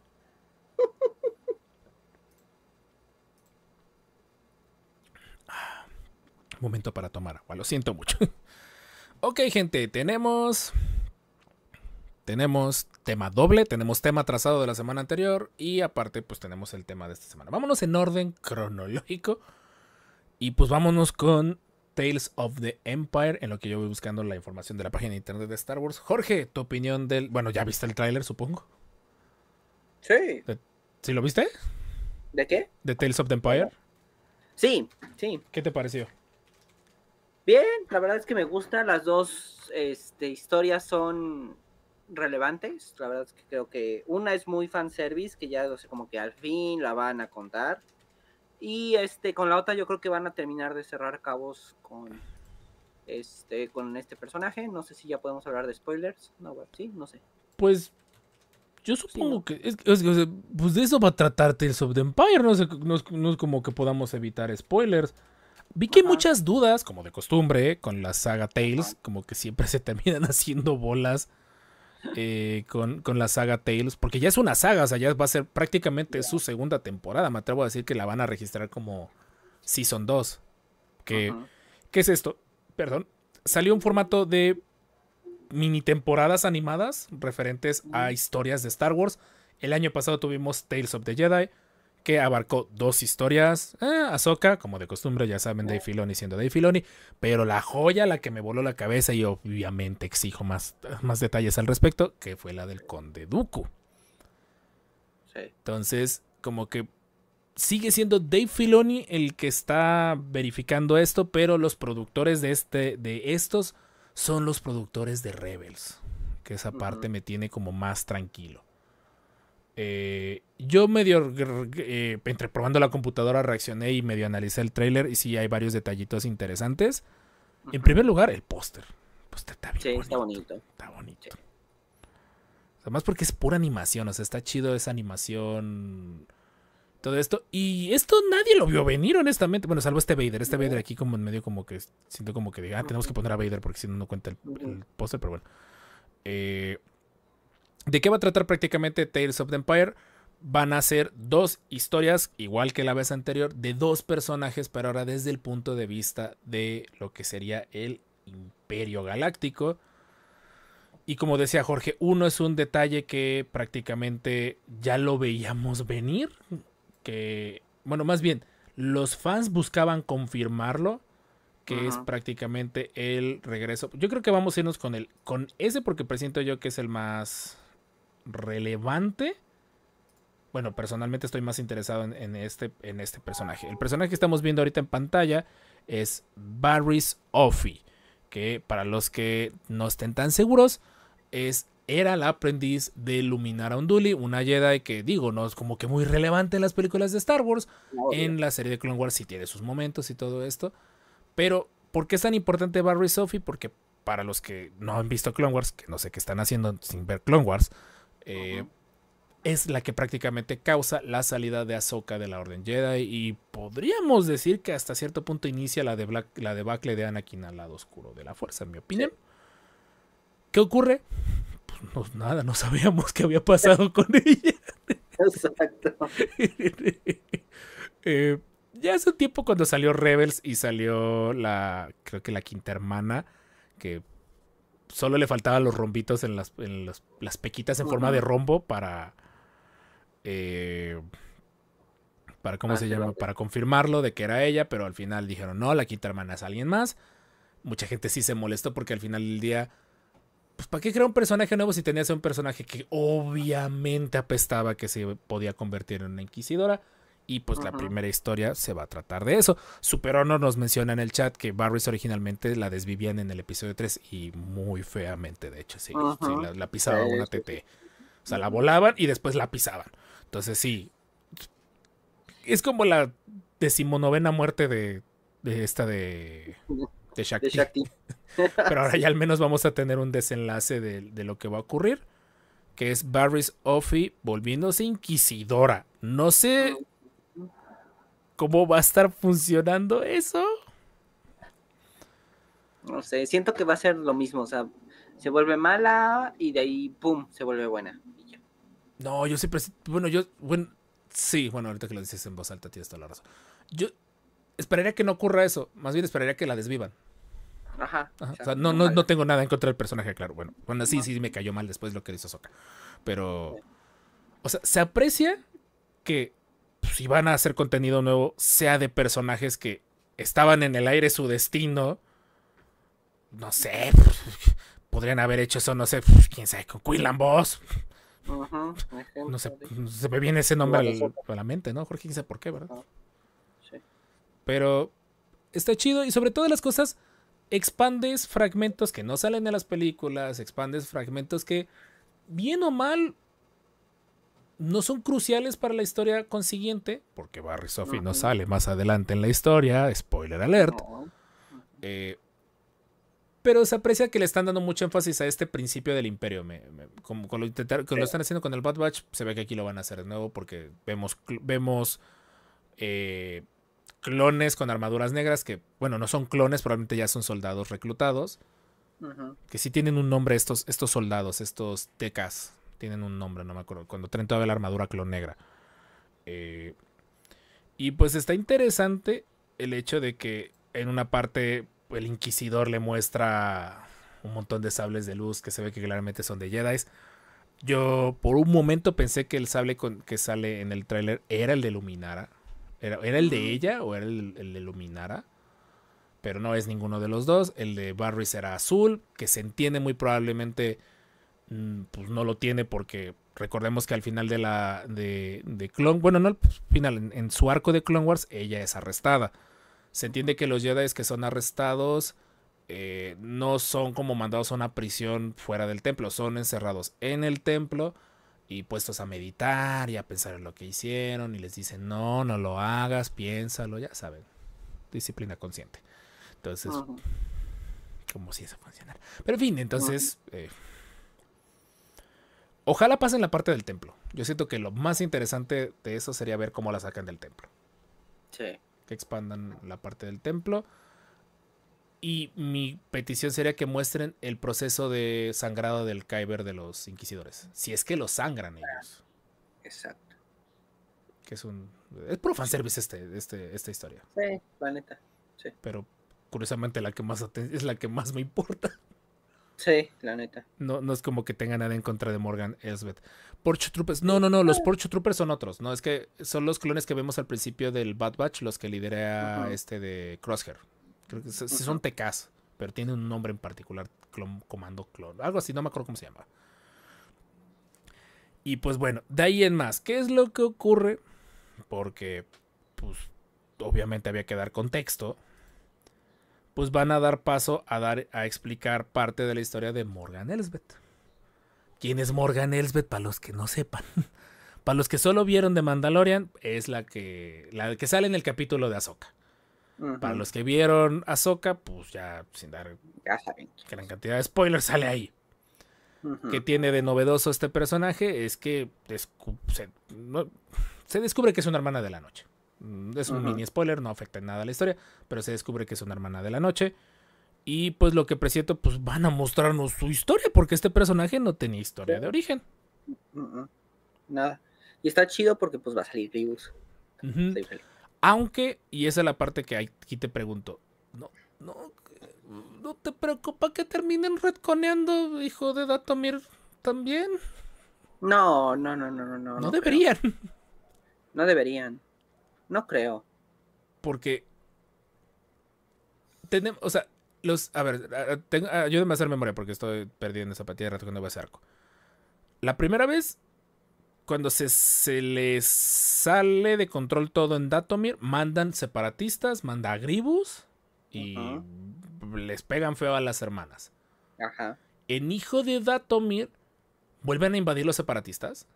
Speaker 1: Ah, momento para tomar agua, lo siento mucho. ok, gente, tenemos tenemos tema doble, tenemos tema trazado de la semana anterior y aparte pues tenemos el tema de esta semana. Vámonos en orden cronológico y pues vámonos con Tales of the Empire, en lo que yo voy buscando la información de la página de internet de Star Wars. Jorge, tu opinión del... Bueno, ya viste el tráiler, supongo. Sí. ¿Sí lo viste? ¿De qué? De Tales of the Empire. Sí, sí. ¿Qué te pareció?
Speaker 2: Bien, la verdad es que me gusta. Las dos este, historias son relevantes, la verdad es que creo que una es muy fanservice, que ya no como que al fin la van a contar, y este con la otra yo creo que van a terminar de cerrar cabos con este con este personaje, no sé si ya podemos hablar de spoilers, no, sí, no sé.
Speaker 1: Pues yo supongo que, pues de eso va a tratar Tales of the Empire, no, sé, no es como que podamos evitar spoilers. Vi que hay muchas dudas, como de costumbre, con la saga Tales, como que siempre se terminan haciendo bolas eh, con, con, la saga Tales, porque ya es una saga, o sea, ya va a ser prácticamente su segunda temporada. Me atrevo a decir que la van a registrar como Season 2. Que, ¿Qué es esto? Perdón, salió un formato de mini temporadas animadas referentes a historias de Star Wars. El año pasado tuvimos Tales of the Jedi que abarcó dos historias. Eh, Ahsoka, como de costumbre, ya saben, Dave Filoni siendo Dave Filoni. Pero la joya, la que me voló la cabeza, y obviamente exijo más, más detalles al respecto, que fue la del Conde Dooku. Entonces, como que sigue siendo Dave Filoni el que está verificando esto, pero los productores de, este, de estos son los productores de Rebels. Que esa parte me tiene como más tranquilo. Eh, yo medio, eh, entre probando la computadora, reaccioné y medio analicé el trailer y sí hay varios detallitos interesantes. En primer lugar, el póster.
Speaker 2: Póster está bien. bonito. está bonito.
Speaker 1: Además porque es pura animación, o sea, está chido esa animación. Todo esto. Y esto nadie lo vio venir, honestamente. Bueno, salvo este Vader. Este Vader aquí como en medio como que siento como que diga, ah, tenemos que poner a Vader porque si no, no cuenta el, el póster, pero bueno. Eh, ¿De qué va a tratar prácticamente Tales of the Empire? Van a ser dos historias, igual que la vez anterior, de dos personajes, pero ahora desde el punto de vista de lo que sería el Imperio Galáctico. Y como decía Jorge, uno es un detalle que prácticamente ya lo veíamos venir. Que, bueno, más bien, los fans buscaban confirmarlo. Que es prácticamente el regreso. Yo creo que vamos a irnos con el. Con ese, porque presiento yo que es el más relevante. Bueno, personalmente estoy más interesado en, este, en este personaje. El personaje que estamos viendo ahorita en pantalla es Barris Offie. que para los que no estén tan seguros, es, era la aprendiz de a Unduli, una Jedi que digo, no es como que muy relevante en las películas de Star Wars, en la serie de Clone Wars sí tiene sus momentos y todo esto, pero ¿por qué es tan importante Barry Sophie? Porque para los que no han visto Clone Wars, que no sé qué están haciendo sin ver Clone Wars, eh, es la que prácticamente causa la salida de Ahsoka de la Orden Jedi y podríamos decir que hasta cierto punto inicia la, la debacle de Anakin al lado oscuro de la fuerza, en mi opinión. ¿Qué ocurre? Pues nada, no sabíamos qué había pasado con ella. Exacto. Eh, ya hace un tiempo cuando salió Rebels y salió la, creo que la quinta hermana, que solo le faltaban los rombitos en las, pequitas en forma de rombo para. Eh, para cómo se llama, para confirmarlo de que era ella, pero al final dijeron, no, la quita hermana es alguien más. Mucha gente sí se molestó porque al final del día, pues ¿para qué crear un personaje nuevo si tenías un personaje que obviamente apestaba que se podía convertir en una inquisidora? Y pues la primera historia se va a tratar de eso. Super nos menciona en el chat que Barris originalmente la desvivían en el episodio 3 y muy feamente, de hecho, sí. la, pisaba una TT. O sea, la volaban y después la pisaban. Entonces sí. Es como la decimonovena muerte de, de esta de... De Shakti. Pero ahora ya al menos vamos a tener un desenlace de, de lo que va a ocurrir que es Barris Offee volviéndose inquisidora. No sé cómo va a estar funcionando eso.
Speaker 2: No sé, siento que va a ser lo mismo, o sea, se vuelve mala y de ahí, ¡pum!, se vuelve buena.
Speaker 1: No, yo siempre, bueno, yo, bueno, sí, bueno, ahorita que lo dices en voz alta tienes toda la razón. Yo esperaría que no ocurra eso, más bien esperaría que la desvivan. Ajá. O sea, no, tengo nada en contra del personaje, claro. Bueno, bueno, sí, sí me cayó mal después lo que hizo Soka. Pero. O sea, se aprecia que si van a hacer contenido nuevo, sea de personajes que estaban en el aire su destino. No sé, podrían haber hecho eso, no sé, quién sabe, con Quillan Boss. no, sé, se me viene ese nombre a la mente, ¿no? Jorge, quién sabe por qué, ¿verdad? Ah, sí. Pero está chido y sobre todas las cosas, expandes fragmentos que no salen de las películas, expandes fragmentos que, bien o mal, no son cruciales para la historia consiguiente, porque Barry Sophie no, sale más adelante en la historia, spoiler alert. Eh, pero se aprecia que le están dando mucho énfasis a este principio del imperio. como, lo están haciendo con el Bad Batch, se ve que aquí lo van a hacer de nuevo porque vemos, vemos eh, clones con armaduras negras que, bueno, no son clones, probablemente ya son soldados reclutados. Que sí tienen un nombre estos, estos soldados, estos tecas, tienen un nombre, no me acuerdo. Cuando traen toda la armadura clon negra. Eh, y pues está interesante el hecho de que en una parte el Inquisidor le muestra un montón de sables de luz que se ve que claramente son de Jedi. Yo por un momento pensé que el sable que sale en el tráiler era el de Luminara. Era, el de ella o era el, de Luminara? Pero no es ninguno de los dos. El de Barry será azul, que se entiende muy probablemente Mm, pues no lo tiene porque recordemos que al final de la de, de Clone bueno no al final en, su arco de Clone Wars ella es arrestada se entiende que los Jedi que son arrestados eh, no son como mandados a una prisión fuera del templo son encerrados en el templo y puestos a meditar y a pensar en lo que hicieron y les dicen no no lo hagas piénsalo ya saben disciplina consciente entonces como si eso funcionara pero en fin entonces Ojalá pasen la parte del templo. Yo siento que lo más interesante de eso sería ver cómo la sacan del templo. Sí. Que expandan la parte del templo. Y mi petición sería que muestren el proceso de sangrado del Kyber de los inquisidores. Si es que lo sangran ellos. Exacto. Que es un. Es puro fanservice este, este esta historia.
Speaker 2: Sí, planeta.
Speaker 1: Sí. Pero curiosamente la que más es la que más me importa. Sí, la neta. No, no es como que tenga nada en contra de Morgan Elsbeth. Porcho Troopers. No, no, no, los ah. Porcho Troopers son otros, ¿no? Es que son los clones que vemos al principio del Bad Batch, los que lidera este de Crosshair. Creo que son, TKs, pero tiene un nombre en particular, Comando Clon. Algo así, no me acuerdo cómo se llama. Y pues bueno, de ahí en más, ¿qué es lo que ocurre? Porque, pues, obviamente había que dar contexto pues van a dar paso a, dar, a explicar parte de la historia de Morgan Elsbeth. ¿Quién es Morgan Elsbeth? Para los que no sepan. Para los que solo vieron de Mandalorian, es la que, la que sale en el capítulo de Ahsoka. Para los que vieron Ahsoka, pues ya sin dar gran cantidad de spoilers, sale ahí. ¿Qué tiene de novedoso este personaje es que se descubre que es una hermana de la noche. Mm, es un mini spoiler, no afecta en nada a la historia, pero se descubre que es una hermana de la noche. Y pues lo que presiento, pues van a mostrarnos su historia, porque este personaje no tenía historia de origen.
Speaker 2: Nada. Y está chido porque pues va a salir vivos.
Speaker 1: Aunque, y esa es la parte que aquí te pregunto, no, no, no te preocupa que terminen retconeando, hijo de Datomir, también.
Speaker 2: No, no, no, no, no. No, no deberían. No deberían.
Speaker 1: No creo. Porque. Tenemos, o sea, los. A ver, tengo, ayúdame a hacer memoria porque estoy perdido en esa patilla de rato cuando voy a hacer arco. La primera vez, cuando se, se les sale de control todo en Datomir, mandan separatistas, manda a Gribus y les pegan feo a las hermanas. Ajá. En Hijo de Datomir, vuelven a invadir los separatistas.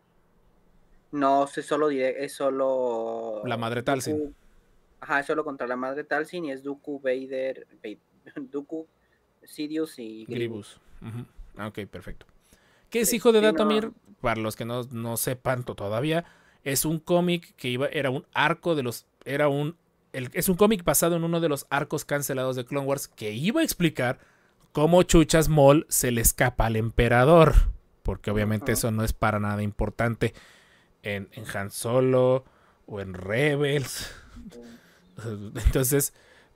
Speaker 2: No, es solo, es solo... La
Speaker 1: madre Talsin.
Speaker 2: ajá, es solo contra la madre Talsin y es Dooku, Vader, duku Dooku, Sidious y
Speaker 1: Gribus. Ah, ok, perfecto. ¿Qué es Hijo de Datamir? Para los que no, sepan todavía, es un cómic que iba, era un arco de los... Era un, es un cómic basado en uno de los arcos cancelados de Clone Wars que iba a explicar cómo Chuchas Mol se le escapa al emperador. Porque obviamente eso no es para nada importante en, Han Solo o en Rebels. Entonces,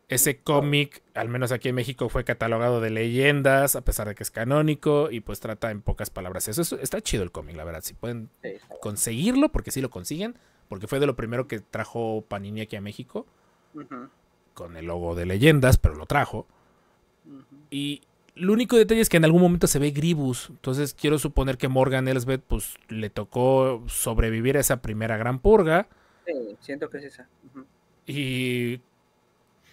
Speaker 1: ese cómic, al menos aquí en México, fue catalogado de leyendas, a pesar de que es canónico, y pues trata en pocas palabras eso. está chido el cómic, la verdad. Si pueden conseguirlo, porque si sí lo consiguen, porque fue de lo primero que trajo Panini aquí a México, con el logo de leyendas, pero lo trajo. Y lo único detalle es que en algún momento se ve Gribus. Entonces quiero suponer que Morgan Elsbeth pues, le tocó sobrevivir a esa primera gran purga.
Speaker 2: Sí, siento que es esa.
Speaker 1: Y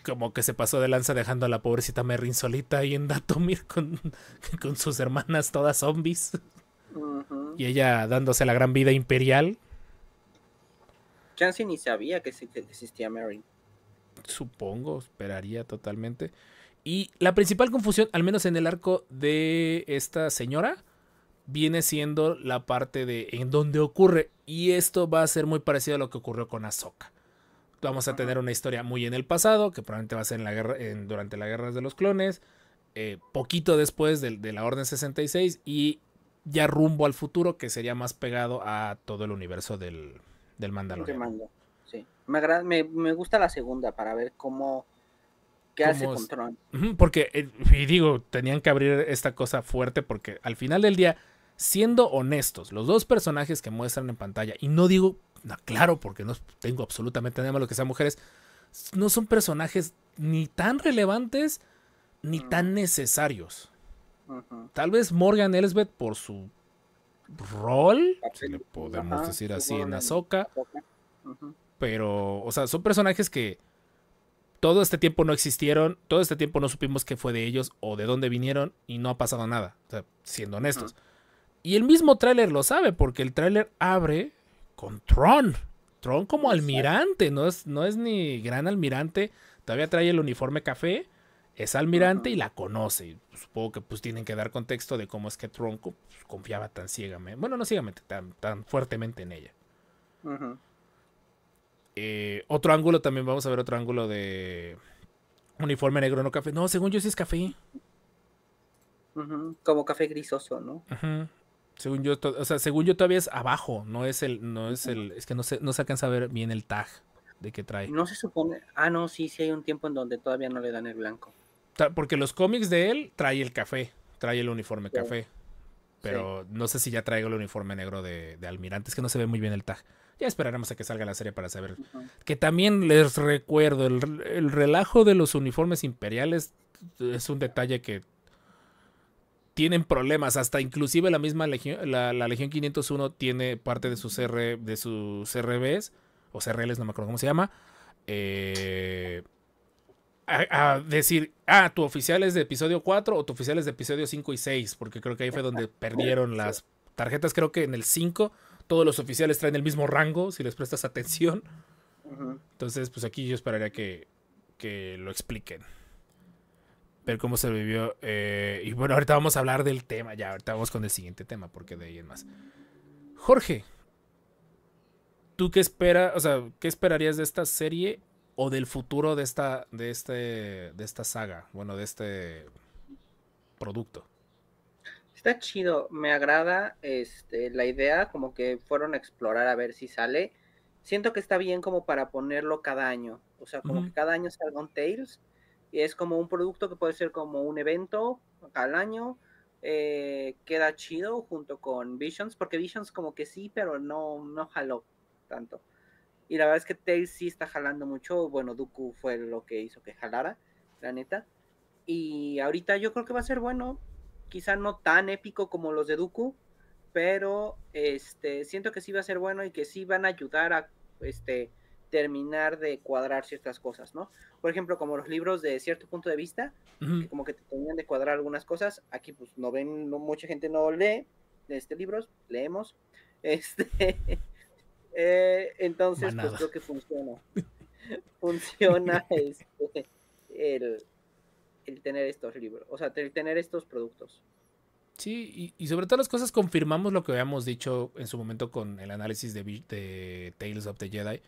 Speaker 1: como que se pasó de lanza dejando a la pobrecita Merrin solita ahí en Datomir con, con sus hermanas todas zombies. Y ella dándose la gran vida imperial.
Speaker 2: Chance ni sabía que,
Speaker 1: existía Merrin. Supongo, esperaría totalmente. Y la principal confusión, al menos en el arco de esta señora, viene siendo la parte de en donde ocurre. Y esto va a ser muy parecido a lo que ocurrió con Ahsoka. Vamos a tener una historia muy en el pasado, que probablemente va a ser en la guerra, en, durante la guerra de los clones, eh, poquito después de, la Orden 66 y ya rumbo al futuro, que sería más pegado a todo el universo del, del Mandalorian.
Speaker 2: Sí. me, gusta la segunda para ver cómo
Speaker 1: porque, eh, y digo, tenían que abrir esta cosa fuerte porque al final del día, siendo honestos, los dos personajes que muestran en pantalla, y no digo, claro, porque no tengo absolutamente nada malo que sean mujeres, no son personajes ni tan relevantes ni mm. tan necesarios. Tal vez Morgan Elsbeth por su rol, si le podemos decir así, en Azoka. Pero, o sea, son personajes que todo este tiempo no existieron, todo este tiempo no supimos qué fue de ellos o de dónde vinieron y no ha pasado nada, siendo honestos. Y el mismo tráiler lo sabe porque el tráiler abre con Tron. Tron como almirante, no es, no es ni gran almirante, todavía trae el uniforme café, es almirante y la conoce. Supongo que pues tienen que dar contexto de cómo es que Tron pues, confiaba tan ciegamente, bueno, no ciegamente, tan, fuertemente en ella. Ajá. Eh, otro ángulo también, vamos a ver otro ángulo de uniforme negro, no café. No, según yo sí es café.
Speaker 2: como café grisoso, ¿no?
Speaker 1: Según yo, o sea, según yo todavía es abajo, no es el, no es el, es que no se, no se alcanza a ver bien el tag de que trae. No se
Speaker 2: supone, ah, no, sí, sí hay un tiempo en donde todavía no le dan el blanco.
Speaker 1: Porque los cómics de él trae el café, trae el uniforme café. Pero no sé si ya traigo el uniforme negro de, de almirante, es que no se ve muy bien el tag. Ya esperaremos a que salga la serie para saber. Que también les recuerdo, el, relajo de los uniformes imperiales es un detalle que tienen problemas. Hasta inclusive la misma Legión, la, Legión 501 tiene parte de sus, R, de sus RBs, o CRLs, no me acuerdo cómo se llama. Eh, a, a, decir, ah, tu oficial es de episodio 4 o tu oficial es de episodio 5 y 6, porque creo que ahí fue donde perdieron las tarjetas, creo que en el 5 todos los oficiales traen el mismo rango, si les prestas atención. Entonces, pues aquí yo esperaría que, lo expliquen. Ver cómo se vivió. Eh, y bueno, ahorita vamos a hablar del tema, ya, ahorita vamos con el siguiente tema, porque de ahí es más. Jorge, ¿tú qué esperas? O sea, ¿qué esperarías de esta serie o del futuro de esta, de este, de esta saga? Bueno, de este producto
Speaker 2: está chido, me agrada este, la idea, como que fueron a explorar a ver si sale. Siento que está bien como para ponerlo cada año, o sea, como que cada año salga un Tales, y es como un producto que puede ser como un evento al año, eh, queda chido junto con Visions, porque Visions como que sí, pero no, no jaló tanto. Y la verdad es que Tails sí está jalando mucho, bueno, Dooku fue lo que hizo que jalara, la neta. Y ahorita yo creo que va a ser bueno, quizá no tan épico como los de Dooku, pero este, siento que sí va a ser bueno y que sí van a ayudar a este, terminar de cuadrar ciertas cosas, ¿no? Por ejemplo, como los libros de cierto punto de vista, como que te tenían de cuadrar algunas cosas, aquí pues no ven, no, mucha gente no lee este libros, leemos, este, eh, entonces pues creo que funciona, funciona este, el, el tener estos libros, o sea, el tener estos productos.
Speaker 1: Sí, y, sobre todas las cosas confirmamos lo que habíamos dicho en su momento con el análisis de, Tales of the Jedi,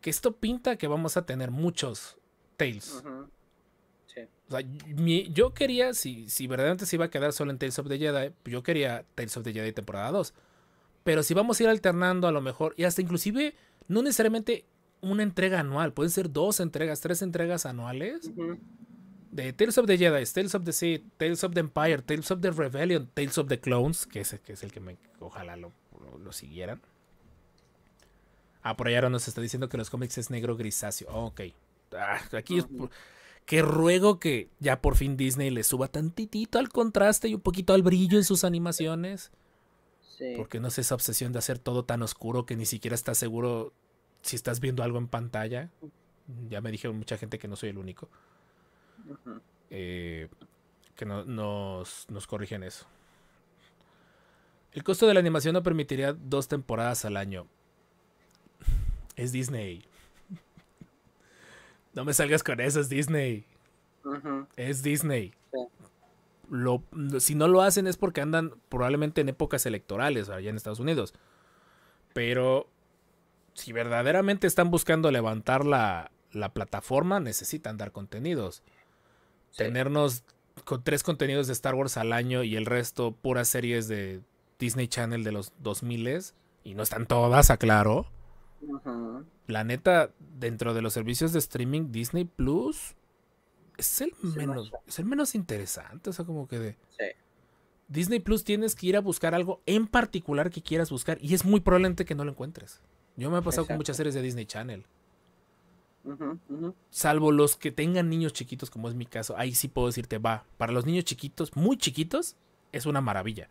Speaker 1: que esto pinta que vamos a tener muchos Tales. O sea, yo quería, si, si verdaderamente se iba a quedar solo en Tales of the Jedi, yo quería Tales of the Jedi temporada 2. Pero si vamos a ir alternando a lo mejor, y hasta inclusive, no necesariamente una entrega anual, pueden ser dos entregas, tres entregas anuales. Tales of the Jedi, Tales of the Sea, Tales of the Empire, Tales of the Rebellion, Tales of the Clones, que es, el que me, ojalá lo, lo, siguieran. Ah, por allá nos está diciendo que los cómics es negro grisáceo. ok. Ah, aquí es, que ruego que ya por fin Disney le suba tantitito al contraste y un poquito al brillo en sus animaciones. Porque no es esa obsesión de hacer todo tan oscuro que ni siquiera estás seguro si estás viendo algo en pantalla. Ya me dijeron mucha gente que no soy el único. Eh, que nos, corrigen eso. El costo de la animación no permitiría dos temporadas al año. Es Disney. No me salgas con eso, es Disney. Es Disney. si no lo hacen es porque andan probablemente en épocas electorales allá en Estados Unidos. Pero si verdaderamente están buscando levantar la plataforma, necesitan dar contenidos. Tenernos con tres contenidos de Star Wars al año y el resto puras series de Disney Channel de los 2000 y no están todas, aclaro. Planeta La neta, dentro de los servicios de streaming Disney Plus es el menos es el menos interesante, o sea, como que de Disney Plus tienes que ir a buscar algo en particular que quieras buscar y es muy probablemente que no lo encuentres. Yo me he pasado con muchas series de Disney Channel. Salvo los que tengan niños chiquitos, como es mi caso, ahí sí puedo decirte, va, para los niños chiquitos, muy chiquitos, es una maravilla.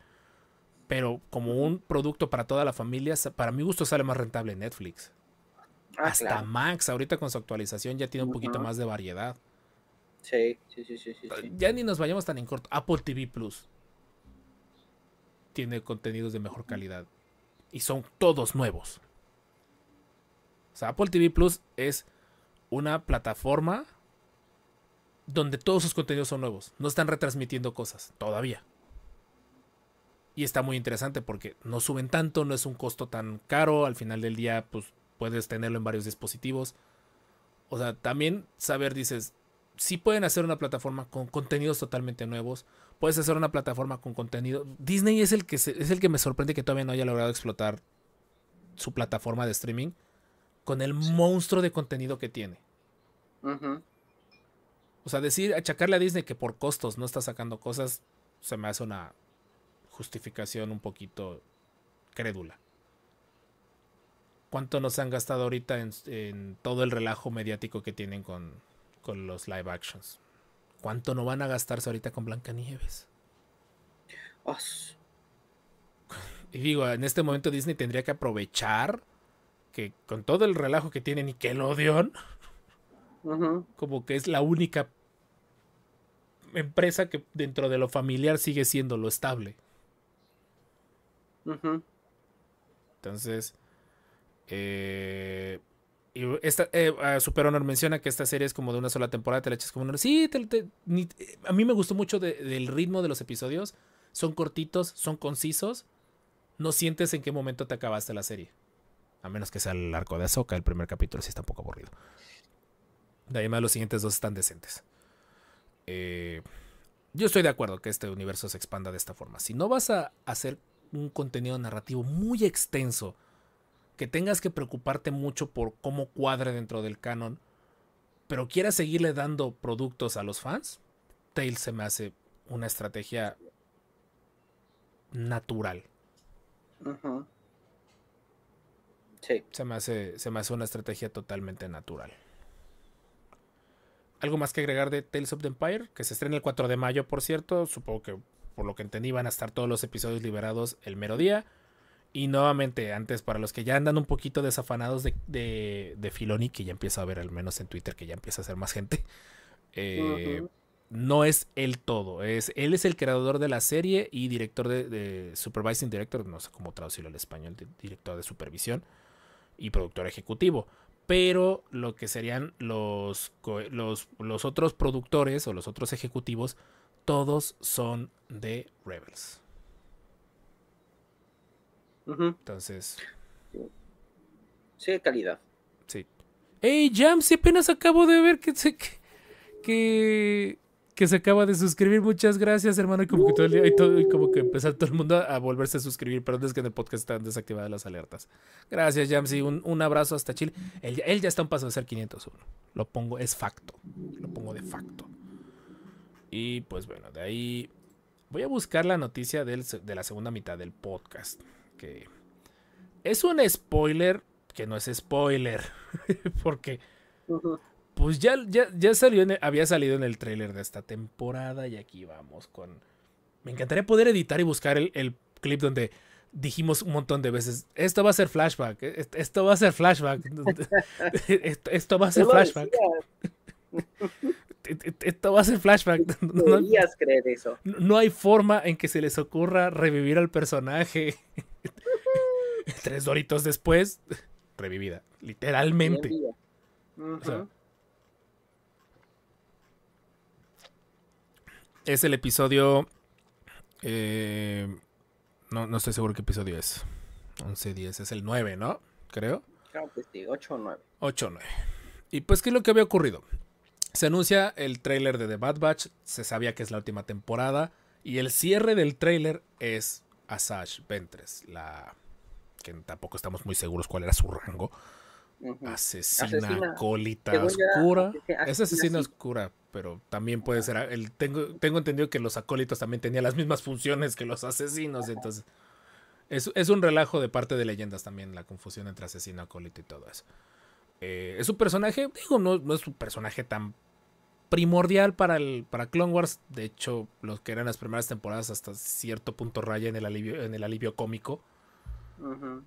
Speaker 1: Pero como un producto para toda la familia, para mi gusto sale más rentable Netflix. Ah, Hasta Max, ahorita con su actualización ya tiene un poquito más de variedad.
Speaker 2: Sí, sí, sí, sí, sí, Ya
Speaker 1: ni nos vayamos tan en corto. Apple TV Plus tiene contenidos de mejor calidad. Y son todos nuevos. O sea, Apple TV Plus es una plataforma donde todos sus contenidos son nuevos. No están retransmitiendo cosas todavía. Y está muy interesante porque no suben tanto, no es un costo tan caro. Al final del día, pues puedes tenerlo en varios dispositivos. O sea, también saber, dices, si pueden hacer una plataforma con contenidos totalmente nuevos. Puedes hacer una plataforma con contenido. Disney es el que, es el que me sorprende que todavía no haya logrado explotar su plataforma de streaming con el monstruo de contenido que tiene. O sea, decir, achacarle a Disney que por costos no está sacando cosas, se me hace una justificación un poquito crédula. ¿Cuánto nos han gastado ahorita en, todo el relajo mediático que tienen con, los live actions? ¿Cuánto no van a gastarse ahorita con Blancanieves? Y digo, en este momento Disney tendría que aprovechar que con todo el relajo que tiene Nickelodeon como que es la única empresa que dentro de lo familiar sigue siendo lo estable. Entonces, eh, esta, eh, ah, Super Honor menciona que esta serie es como de una sola temporada, te la eches como una... Sí, a mí me gustó mucho del ritmo de los episodios. Son cortitos, son concisos. No sientes en qué momento te acabaste la serie. A menos que sea el arco de Azoka, el primer capítulo sí está un poco aburrido. De ahí los siguientes dos están decentes. Eh, yo estoy de acuerdo que este universo se expanda de esta forma. Si no vas a hacer un contenido narrativo muy extenso, que tengas que preocuparte mucho por cómo cuadre dentro del canon, pero quieras seguirle dando productos a los fans, Tails se me hace una estrategia natural. se me hace una estrategia totalmente natural. ¿Algo más que agregar de Tales of the Empire? Que se estrena el 4 de mayo, por cierto. Supongo que por lo que entendí van a estar todos los episodios liberados el mero día. Y nuevamente, antes, para los que ya andan un poquito desafanados de, de, Filoni, que ya empieza a ver al menos en Twitter, que ya empieza a ser más gente, eh, no es él todo. Es, él es el creador de la serie y director de Supervising Director, no sé cómo traducirlo al español, director de supervisión y productor ejecutivo pero lo que serían los, los, otros productores o los otros ejecutivos, todos son de Rebels. Entonces. Sí, calidad. Sí. Hey, Jams, apenas acabo de ver que, que, que que se acaba de suscribir. Muchas gracias, hermano. Como que todo el día, y como que empezó todo el mundo a volverse a suscribir. pero es que en el podcast están desactivadas las alertas. Gracias, Jamsi. Un, un, abrazo hasta Chile. Él, ya está un paso de ser 501. Lo pongo, es facto. Lo pongo de facto. Y pues bueno, de ahí voy a buscar la noticia de la segunda mitad del podcast. Que es un spoiler que no es spoiler. porque pues ya, ya, salió había salido en el tráiler de esta temporada y aquí vamos con... Me encantaría poder editar y buscar el, clip donde dijimos un montón de veces, esto va a ser flashback, e-, esto va a ser flashback, esto, va a ser flashback. esto va a ser flashback. No,
Speaker 2: creer eso.
Speaker 1: no hay forma en que se les ocurra revivir al personaje. Tres doritos después, revivida, literalmente. O sea, Es el episodio... Eh, no, no estoy seguro qué episodio es. 11, 10, es el 9, ¿no? Creo. Creo que sí, 8 o 9. 8 o 9. Y pues, ¿qué es lo que había ocurrido? Se anuncia el tráiler de The Bad Batch, se sabía que es la última temporada, y el cierre del trailer es Asajj Ventress, la que tampoco estamos muy seguros cuál era su rango. asesina, colita oscura. es asesina oscura, pero también puede ser. Ah, el, tengo, tengo entendido que los acólitos también tenían las mismas funciones que los asesinos, entonces. Es, es un relajo de parte de leyendas también, la confusión entre asesino, acólito y todo eso. Eh, es un personaje, digo, no, es un personaje tan primordial para, el, para Clone Wars. De hecho, los que eran las primeras temporadas hasta cierto punto raya en el alivio, en el alivio cómico.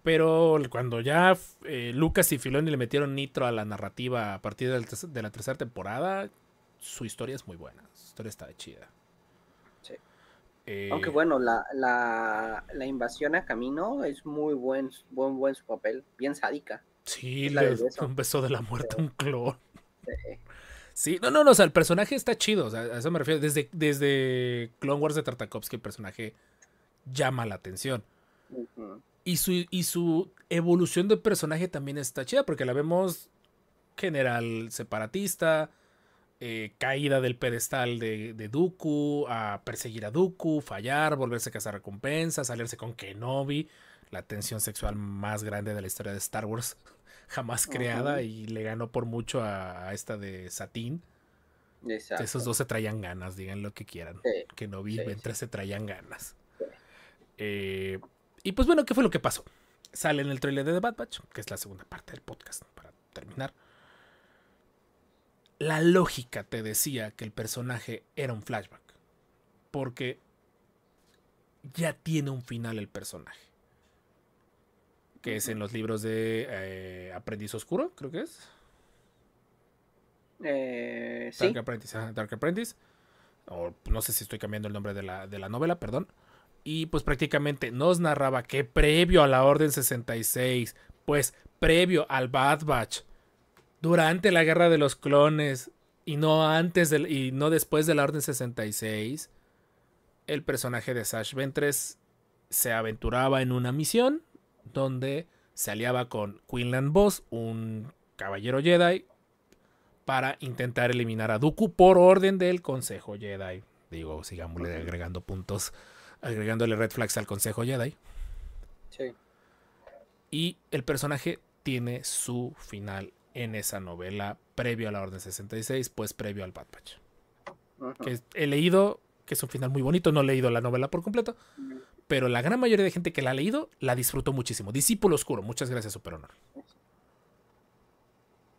Speaker 1: Pero cuando ya eh, Lucas y Filoni le metieron nitro a la narrativa a partir de la tercera temporada, su historia es muy buena, su historia está chida. Sí. Eh, Aunque
Speaker 2: bueno, la, invasión a Camino es muy buen, buen, buen su papel, bien sádica.
Speaker 1: Sí, un beso de la muerte, un clon. Sí. no, no, no, o sea, el personaje está chido, o sea, a eso me refiero. Desde, desde Clone Wars de Tartakovsky el personaje llama la atención. Y su, y su evolución de personaje también está chida, porque la vemos general separatista, eh, caída del pedestal de, Dooku, a perseguir a Dooku, fallar, volverse a cazar recompensas, salirse con Kenobi, la tensión sexual más grande de la historia de Star Wars jamás creada y le ganó por mucho a, esta de Satín. Esos dos se traían ganas, digan lo que quieran. Kenobi sí, se traían ganas. Eh, y pues bueno, ¿qué fue lo que pasó? Sale en el trailer de The Bad Batch, que es la segunda parte del podcast para terminar la lógica te decía que el personaje era un flashback. Porque ya tiene un final el personaje. Que es en los libros de eh, Aprendiz Oscuro, creo que es.
Speaker 2: Eh, Dark
Speaker 1: Apprentice, Dark Apprentice. O, no sé si estoy cambiando el nombre de la, de la novela, perdón. Y pues prácticamente nos narraba que previo a la Orden 66, pues previo al Bad Batch, durante la guerra de los clones y no antes y no después de la Orden 66, el personaje de Sash Ventres se aventuraba en una misión donde se aliaba con Quinlan Boss, un caballero Jedi, para intentar eliminar a Dooku por orden del Consejo Jedi. Digo, sigamos agregando puntos, agregándole red flags al Consejo Jedi. Sí. Y el personaje tiene su final en esa novela previo a la Orden 66, pues previo al Bad Batch. he leído, que es un final muy bonito, no he leído la novela por completo, pero la gran mayoría de gente que la ha leído la disfrutó muchísimo. Discípulo Oscuro, muchas gracias, Honor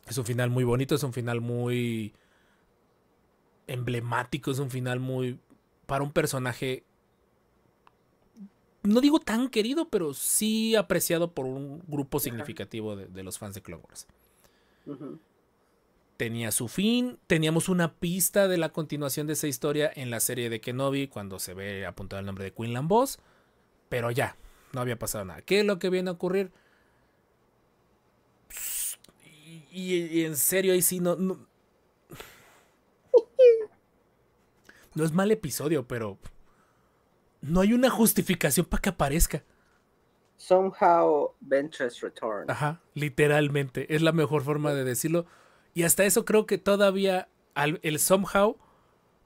Speaker 1: Es un final muy bonito, es un final muy emblemático, es un final muy... para un personaje no digo tan querido, pero sí apreciado por un grupo significativo de, de los fans de Clone Wars. Tenía su fin. Teníamos una pista de la continuación de esa historia en la serie de Kenobi cuando se ve apuntado el nombre de Quinlan Boss. Pero ya, no había pasado nada. ¿Qué es lo que viene a ocurrir? Y, en serio, ahí sí no. No es mal episodio, pero. No hay una justificación para que aparezca.
Speaker 2: Somehow Ventures Return.
Speaker 1: Ajá, literalmente. Es la mejor forma de decirlo. Y hasta eso creo que todavía el somehow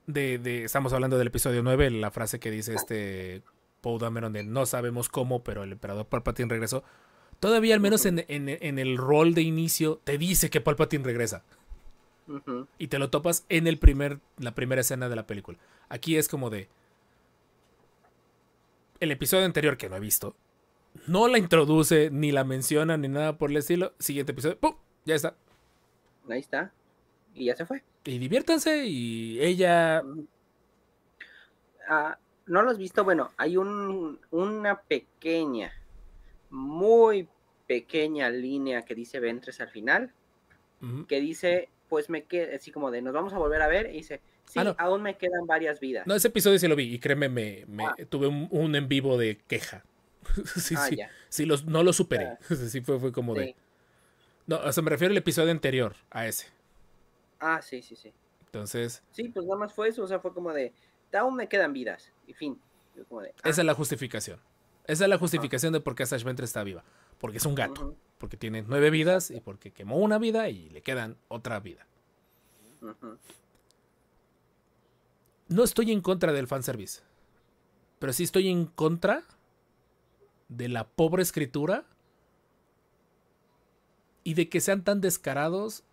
Speaker 1: de, Estamos hablando del episodio 9, la frase que dice este Paul Dameron de no sabemos cómo, pero el emperador Palpatine regresó. Todavía, al menos en, el rol de inicio, te dice que Palpatine regresa. Y te lo topas en el primer, la primera escena de la película. Aquí es como de. El episodio anterior que no he visto no la introduce, ni la menciona, ni nada por el estilo. Siguiente episodio, ¡pum! Ya está. Ahí está. Y ya se fue. Y diviértanse y ella...
Speaker 2: Ah, no lo has visto, bueno, hay un, una pequeña, muy pequeña línea que dice Ventres al final, que dice, pues me queda, así como de, nos vamos a volver a ver, y dice, sí, ah, aún me quedan varias vidas. No, ese
Speaker 1: episodio sí lo vi, y créeme, me, ah. tuve un en vivo de queja. sí, ah, sí. no lo superé. sí, fue, fue como de. No, o sea, me refiero al episodio anterior a ese.
Speaker 2: Ah, sí, sí, sí. Entonces. Sí, pues nada más fue eso. O sea, fue como de. Aún me quedan vidas. Y fin. Ah".
Speaker 1: Esa es la justificación. Esa es la justificación de por qué Sash está viva. Porque es un gato. Porque tiene nueve vidas y porque quemó una vida y le quedan otra vida. No estoy en contra del fanservice. Pero sí estoy en contra de la pobre escritura y de que sean tan descarados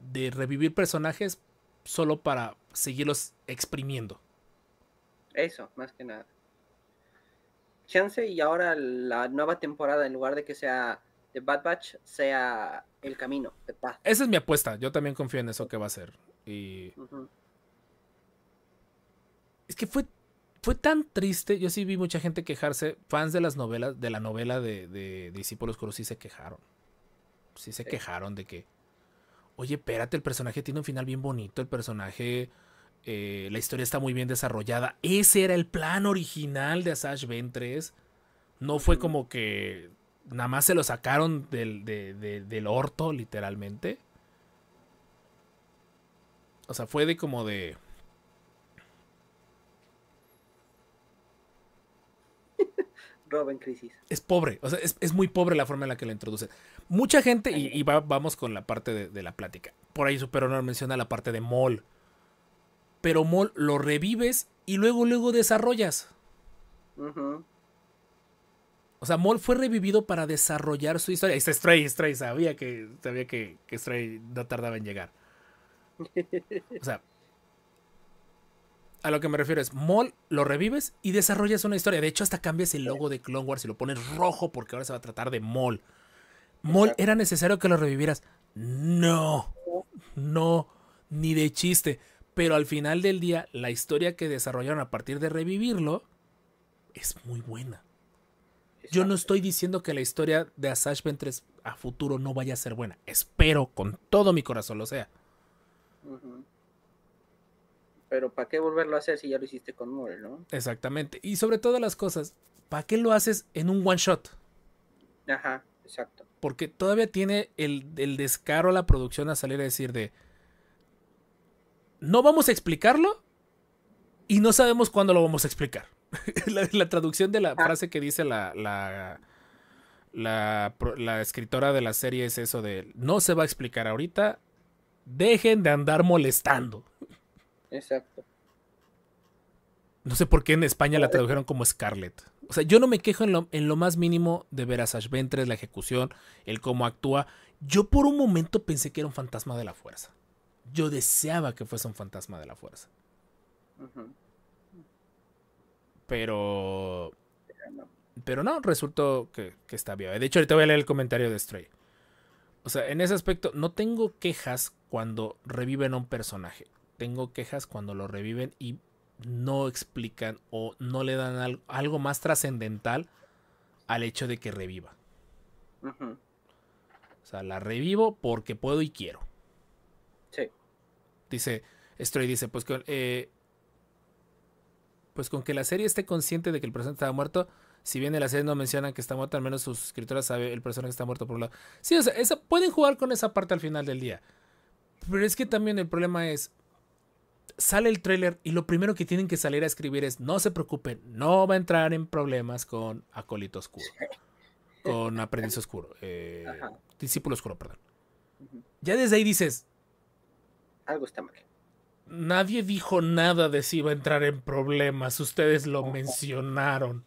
Speaker 1: de revivir personajes solo para seguirlos exprimiendo.
Speaker 2: Eso, más que nada. Chance y ahora la nueva temporada, en lugar de que sea The Bad Batch, sea El Camino,
Speaker 1: Esa es mi apuesta, yo también confío en eso que va a ser. Y... Es que fue fue tan triste. Yo sí vi mucha gente quejarse. Fans de las novelas, de la novela de, Discípulos Cruz sí se quejaron. Sí se quejaron de que. Oye, espérate, el personaje tiene un final bien bonito. El personaje. Eh, la historia está muy bien desarrollada. Ese era el plan original de Asash Ventres. No fue como que. Nada más se lo sacaron del orto, literalmente. O sea, fue de como de. Crisis. Es pobre, o sea, es, muy pobre la forma en la que lo introduce, Mucha gente, y, vamos con la parte de, la plática. Por ahí no menciona la parte de Mol. Pero Mol lo revives y luego, luego desarrollas. O sea, Mol fue revivido para desarrollar su historia. Está Stray, Stray, sabía que, sabía que, que Stray no tardaba en llegar. O sea, a lo que me refiero es, Mol lo revives y desarrollas una historia. De hecho, hasta cambias el logo de Clone Wars y lo pones rojo porque ahora se va a tratar de Mol. Mol era necesario que lo revivieras. No, no, ni de chiste. Pero al final del día, la historia que desarrollaron a partir de revivirlo es muy buena. Yo no estoy diciendo que la historia de Asajj Ventress a futuro no vaya a ser buena. Espero con todo mi corazón lo sea
Speaker 2: pero ¿para qué volverlo
Speaker 1: a hacer si ya lo hiciste con Moore, no? Exactamente. Y sobre todas las cosas, ¿para qué lo haces en un one shot? Ajá, exacto. Porque todavía tiene el, el descaro a la producción a salir a decir de. No vamos a explicarlo y no sabemos cuándo lo vamos a explicar. la, traducción de la ah. frase que dice la, la, la, la escritora de la serie es eso de. No se va a explicar ahorita. Dejen de andar molestando. Exacto. No sé por qué en España la eh, tradujeron como Scarlett. O sea, yo no me quejo en lo, más mínimo de ver a Sash Ventres, la ejecución, el cómo actúa. Yo por un momento pensé que era un fantasma de la fuerza. Yo deseaba que fuese un fantasma de la fuerza. Pero. Pero no, resultó que, está bien. De hecho, ahorita voy a leer el comentario de Stray. O sea, en ese aspecto, no tengo quejas cuando reviven a un personaje tengo quejas cuando lo reviven y no explican o no le dan algo, más trascendental al hecho de que reviva. O sea, la revivo porque puedo y quiero. Sí. Dice, estoy dice, pues con, eh, pues con que la serie esté consciente de que el personaje está muerto, si bien en la serie no mencionan que está muerto, al menos sus escritoras sabe el personaje está muerto por un lado. Sí, o sea, pueden jugar con esa parte al final del día. Pero es que también el problema es, sale el trailer y lo primero que tienen que salir a escribir es, no se preocupen, no va a entrar en problemas con Acolito Oscuro, con Aprendiz Oscuro, eh, Discípulo Oscuro, perdón. Ya desde ahí dices, algo está mal. Nadie dijo nada de si va a entrar en problemas, ustedes lo mencionaron.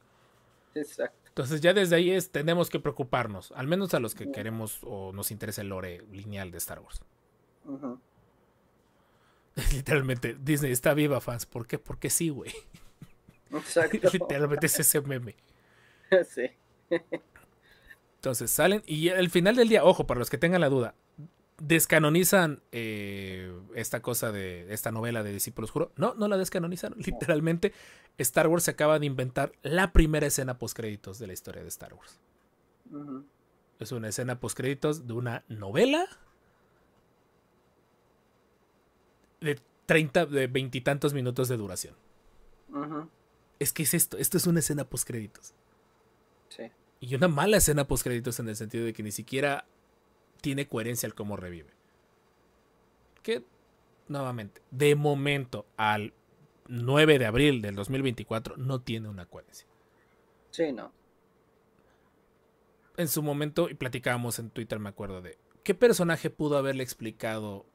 Speaker 1: Exacto. Entonces ya desde ahí es, tenemos que preocuparnos, al menos a los que queremos o nos interesa el lore lineal de Star Wars. Ajá Literalmente, Disney está viva, fans. ¿Por qué? Porque sí, güey. Exacto. Literalmente es ese meme. Sí. Entonces salen y al final del día, ojo, para los que tengan la duda, descanonizan eh, esta cosa de esta novela de Discípulos Juro. No, no la descanonizaron. Literalmente, Star Wars se acaba de inventar la primera escena postcréditos de la historia de Star Wars. Es una escena postcréditos de una novela de 30, de veintitantos minutos de duración. Es que es esto, esto es una escena post Sí. Y una mala escena post créditos en el sentido de que ni siquiera tiene coherencia al cómo revive. Que, nuevamente, de momento al 9 de abril del 2024 no tiene una coherencia. Sí, no. En su momento, y platicábamos en Twitter, me acuerdo de, ¿qué personaje pudo haberle explicado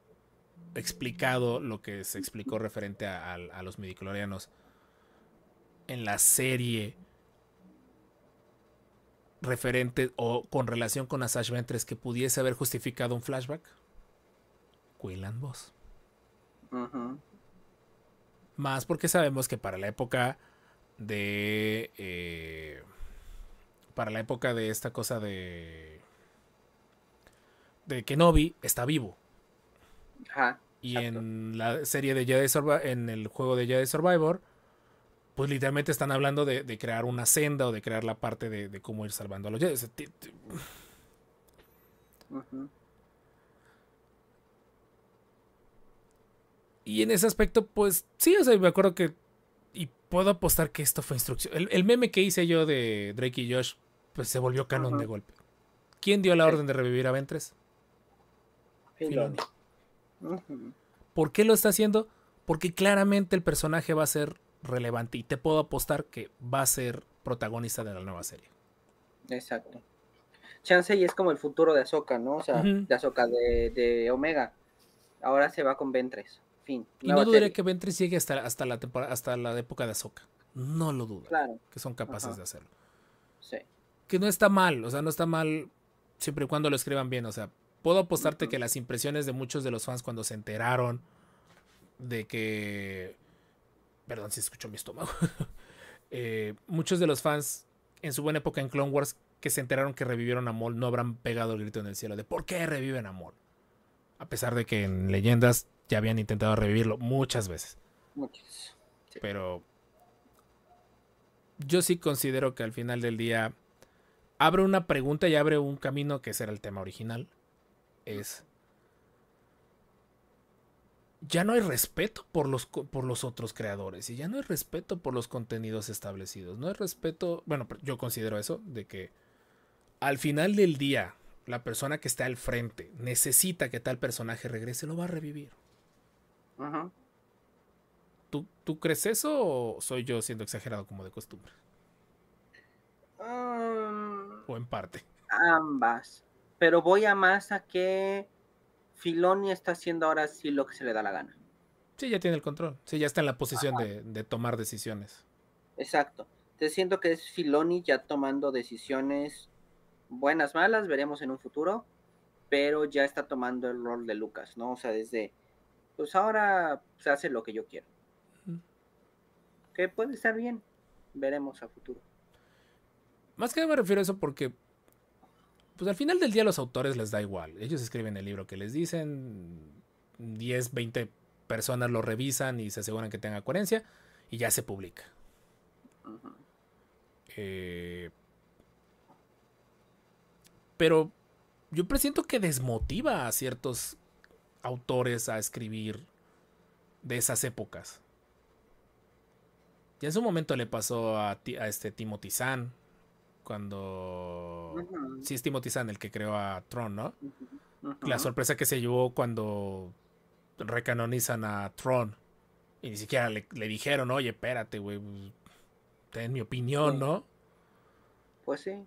Speaker 1: explicado lo que se explicó referente a, los midiclorianos en la serie referente o con relación con Asash Ventres que pudiese haber justificado un flashback? Quillan Boss. Más porque sabemos que para la época de. Eh, para la época de esta cosa de. de Kenobi está vivo y en la serie de Jedi Survivor, en el juego de Jedi Survivor, pues literalmente están hablando de, crear una senda o de crear la parte de, cómo ir salvando a los Jedi. Y en ese aspecto, pues sí, o sea, me acuerdo que. Y puedo apostar que esto fue instrucción. El, meme que hice yo de Drake y Josh, pues se volvió canon de golpe. ¿Quién dio la orden de revivir a Ventres? ¿Por qué lo está haciendo? Porque claramente el personaje va a ser relevante y te puedo apostar que va a ser protagonista de la nueva serie.
Speaker 2: Exacto. Chance y es como el futuro de azoka ¿no? O sea, de Ahsoka de, Omega. Ahora se va con Ventres. Fin. Y no dudaría
Speaker 1: que Ventres llegue hasta, la, hasta la época de Ahsoka. No lo dudo. Claro. Que son capaces de hacerlo. Sí. Que no está mal, o sea, no está mal siempre y cuando lo escriban bien, o sea, puedo apostarte que las impresiones de muchos de los fans cuando se enteraron de que... Perdón si escucho mi estómago. Eh, muchos de los fans en su buena época en Clone Wars que se enteraron que revivieron a Maul no habrán pegado el grito en el cielo de ¿por qué reviven a Maul? A pesar de que en leyendas ya habían intentado revivirlo muchas veces. Pero yo sí considero que al final del día abre una pregunta y abre un camino que será el tema original es, ya no hay respeto por los, por los otros creadores y ya no hay respeto por los contenidos establecidos. No hay respeto, bueno, yo considero eso, de que al final del día la persona que está al frente necesita que tal personaje regrese, lo va a revivir. ¿Tú, crees eso o soy yo siendo exagerado como de costumbre?
Speaker 2: Um, o en parte. Ambas pero voy a más a que Filoni está haciendo ahora sí lo que se le da la gana.
Speaker 1: Sí, ya tiene el control. Sí, ya está en la posición de, tomar decisiones.
Speaker 2: Exacto. Te siento que es Filoni ya tomando decisiones buenas, malas, veremos en un futuro, pero ya está tomando el rol de Lucas, ¿no? O sea, desde, pues ahora se hace lo que yo quiero. Que puede estar bien, veremos a futuro.
Speaker 1: Más que me refiero a eso porque pues al final del día los autores les da igual. Ellos escriben el libro que les dicen, 10, 20 personas lo revisan y se aseguran que tenga coherencia y ya se publica. Eh, pero yo presiento que desmotiva a ciertos autores a escribir de esas épocas. Ya en su momento le pasó a, este Timothy Zahn, cuando... Sí es Timothy Zahn el que creó a Tron, ¿no? La sorpresa que se llevó cuando recanonizan a Tron. Y ni siquiera le, dijeron, oye, espérate, güey, pues, ten mi opinión, ¿no? Pues sí.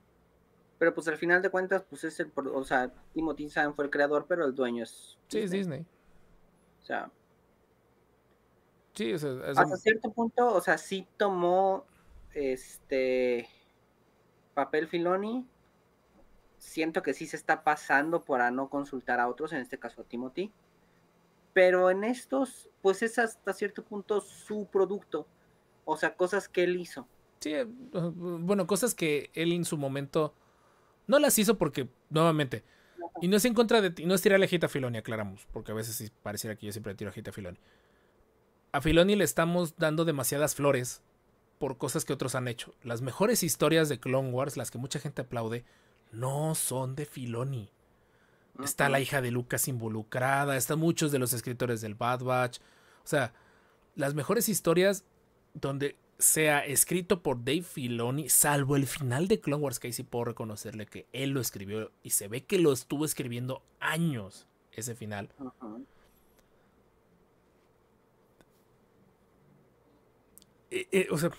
Speaker 2: Pero pues al final de cuentas, pues es el... O sea, Timothy Zahn fue el creador, pero el dueño es... Sí, es Disney. O sea...
Speaker 1: Sí, Hasta cierto
Speaker 2: punto, o sea, sí tomó este papel Filoni, siento que sí se está pasando por no consultar a otros, en este caso a Timothy. Pero en estos, pues es hasta cierto punto su producto,
Speaker 1: o sea, cosas que él hizo. Sí, eh, bueno, cosas que él en su momento no las hizo porque, nuevamente, y no es en contra de, ti no es tirar la Filoni, aclaramos, porque a veces pareciera que yo siempre tiro a a Filoni. A Filoni le estamos dando demasiadas flores por cosas que otros han hecho. Las mejores historias de Clone Wars, las que mucha gente aplaude, no son de Filoni. Está la hija de Lucas involucrada, están muchos de los escritores del Bad Batch. O sea, las mejores historias donde sea escrito por Dave Filoni, salvo el final de Clone Wars, que ahí sí puedo reconocerle que él lo escribió y se ve que lo estuvo escribiendo años ese final. Eh, eh, o sea,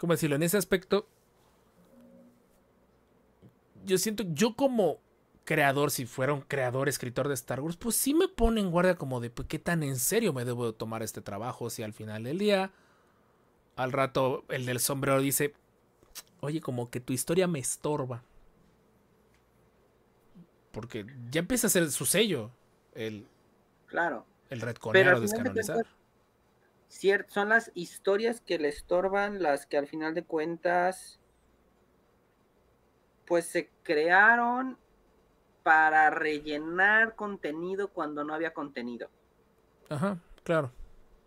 Speaker 1: ¿cómo decirlo? En ese aspecto, yo siento, yo como creador, si fuera un creador, escritor de Star Wars, pues sí me pone en guardia como de, pues, ¿qué tan en serio me debo tomar este trabajo si al final del día, al rato, el del sombrero dice, oye, como que tu historia me estorba. Porque ya empieza a ser su sello, el...
Speaker 2: Claro. El descanonizar son las historias que le estorban las que al final de cuentas pues se crearon para rellenar contenido cuando no había contenido.
Speaker 1: Ajá, claro.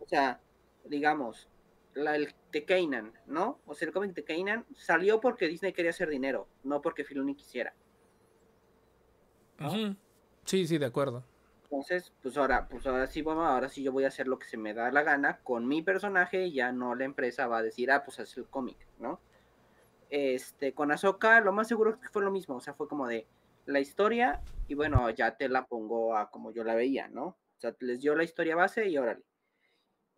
Speaker 2: O sea, digamos, la, el de Kanan, ¿no? O sea, el cómic de salió porque Disney quería hacer dinero, no porque Filoni quisiera.
Speaker 1: Sí, sí, de acuerdo.
Speaker 2: Entonces, pues ahora, pues ahora sí, bueno, ahora sí yo voy a hacer lo que se me da la gana con mi personaje, y ya no la empresa va a decir, ah, pues haz el cómic, ¿no? Este, con Ahsoka, lo más seguro es que fue lo mismo, o sea, fue como de la historia y bueno, ya te la pongo a como yo la veía, ¿no? O sea, les dio la historia base y órale.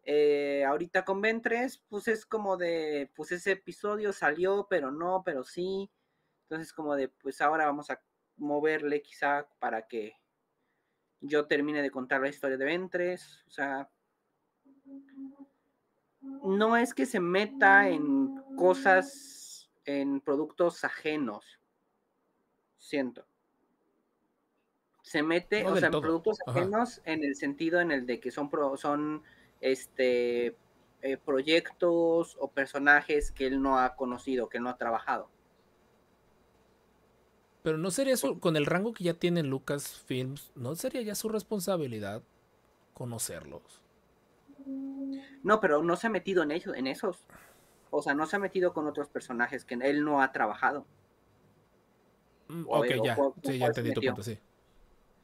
Speaker 2: Eh, ahorita con Ventres, pues es como de, pues ese episodio salió, pero no, pero sí. Entonces como de, pues ahora vamos a moverle quizá para que yo terminé de contar la historia de Ventres, o sea, no es que se meta en cosas, en productos ajenos, siento. Se mete, o sea, en productos ajenos en el sentido en el de que son, son este, eh, proyectos o personajes que él no ha conocido, que él no ha trabajado.
Speaker 1: Pero no sería eso, con el rango que ya tiene Films ¿no sería ya su responsabilidad conocerlos? No, pero no se ha metido en
Speaker 2: ellos, en esos. O sea, no se ha metido con otros personajes que él no ha trabajado.
Speaker 1: Mm, ok, ya. sí, ya entendí tu punto, sí.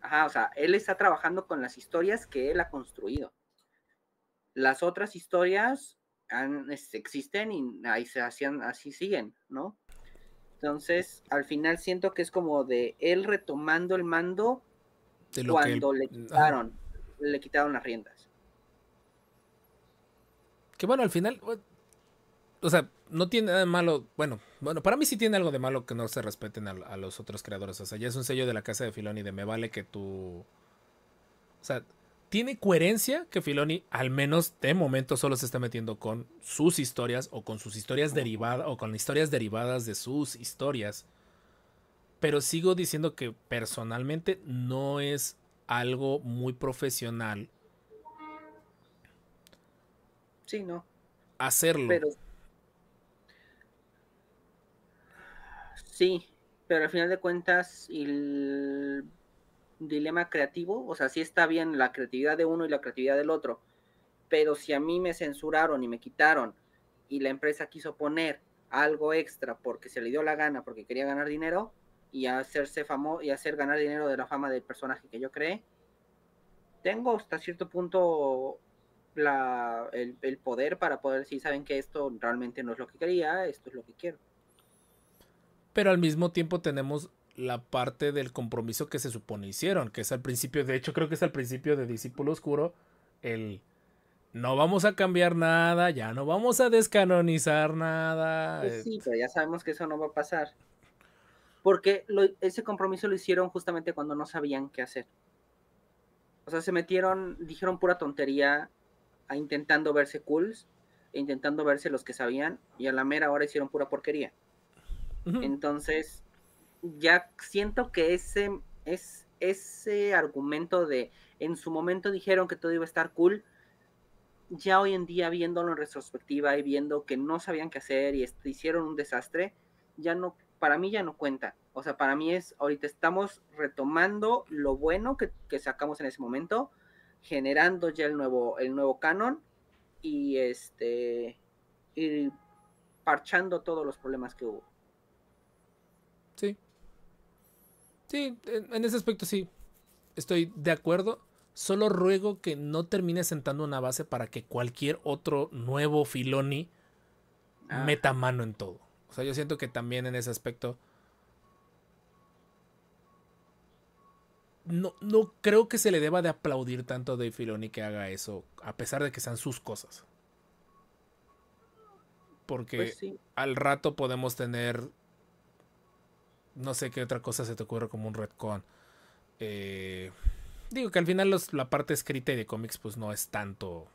Speaker 2: Ajá, o sea, él está trabajando con las historias que él ha construido. Las otras historias este, existen y ahí se hacían, así siguen, ¿no? Entonces, al final siento que es como de él retomando el mando cuando le quitaron, le quitaron las riendas.
Speaker 1: Que bueno, al final, o sea, no tiene nada de malo. Bueno, bueno, para mí sí tiene algo de malo que no se respeten a, los otros creadores. O sea, ya es un sello de la casa de Filoni de me vale que tú. O sea, tiene coherencia que Filoni, al menos de momento, solo se está metiendo con sus historias o con sus historias derivadas o con historias derivadas de sus historias. Pero sigo diciendo que personalmente no es algo muy profesional. Sí, no. Hacerlo. Sí,
Speaker 2: pero al final de cuentas, el dilema creativo, o sea, si está bien la creatividad de uno y la creatividad del otro, pero si a mí me censuraron y me quitaron y la empresa quiso poner algo extra porque se le dio la gana, porque quería ganar dinero y hacerse famoso y hacer ganar dinero de la fama del personaje que yo creé, tengo hasta cierto punto el, el, poder para poder decir, saben que esto realmente no es lo que quería, esto es lo que quiero.
Speaker 1: Pero al mismo tiempo tenemos la parte del compromiso que se supone hicieron, que es al principio, de hecho creo que es al principio de Discípulo Oscuro, el no vamos a cambiar nada, ya no vamos a descanonizar nada. Pues sí,
Speaker 2: pero ya sabemos que eso no va a pasar. Porque ese compromiso lo hicieron justamente cuando no sabían qué hacer. O sea, se metieron, dijeron pura tontería, a intentando verse cools, e intentando verse los que sabían, y a la mera hora hicieron pura porquería. Entonces, ya siento que ese, es, ese argumento de en su momento dijeron que todo iba a estar cool, ya hoy en día viéndolo en retrospectiva y viendo que no sabían qué hacer y hicieron un desastre, ya no, para mí ya no cuenta. O sea, para mí es, ahorita estamos retomando lo bueno que, sacamos en ese momento, generando ya el nuevo, el nuevo canon y este, y parchando todos los problemas que hubo.
Speaker 1: Sí, en ese aspecto sí. Estoy de acuerdo. Solo ruego que no termine sentando una base para que cualquier otro nuevo Filoni ah. meta mano en todo. O sea, yo siento que también en ese aspecto. No, creo que se le deba de aplaudir tanto a Dave Filoni que haga eso, a pesar de que sean sus cosas. Porque pues al rato podemos tener no sé qué otra cosa se te ocurre como un retcon. con eh, digo que al final la parte escrita y de cómics pues no es tanto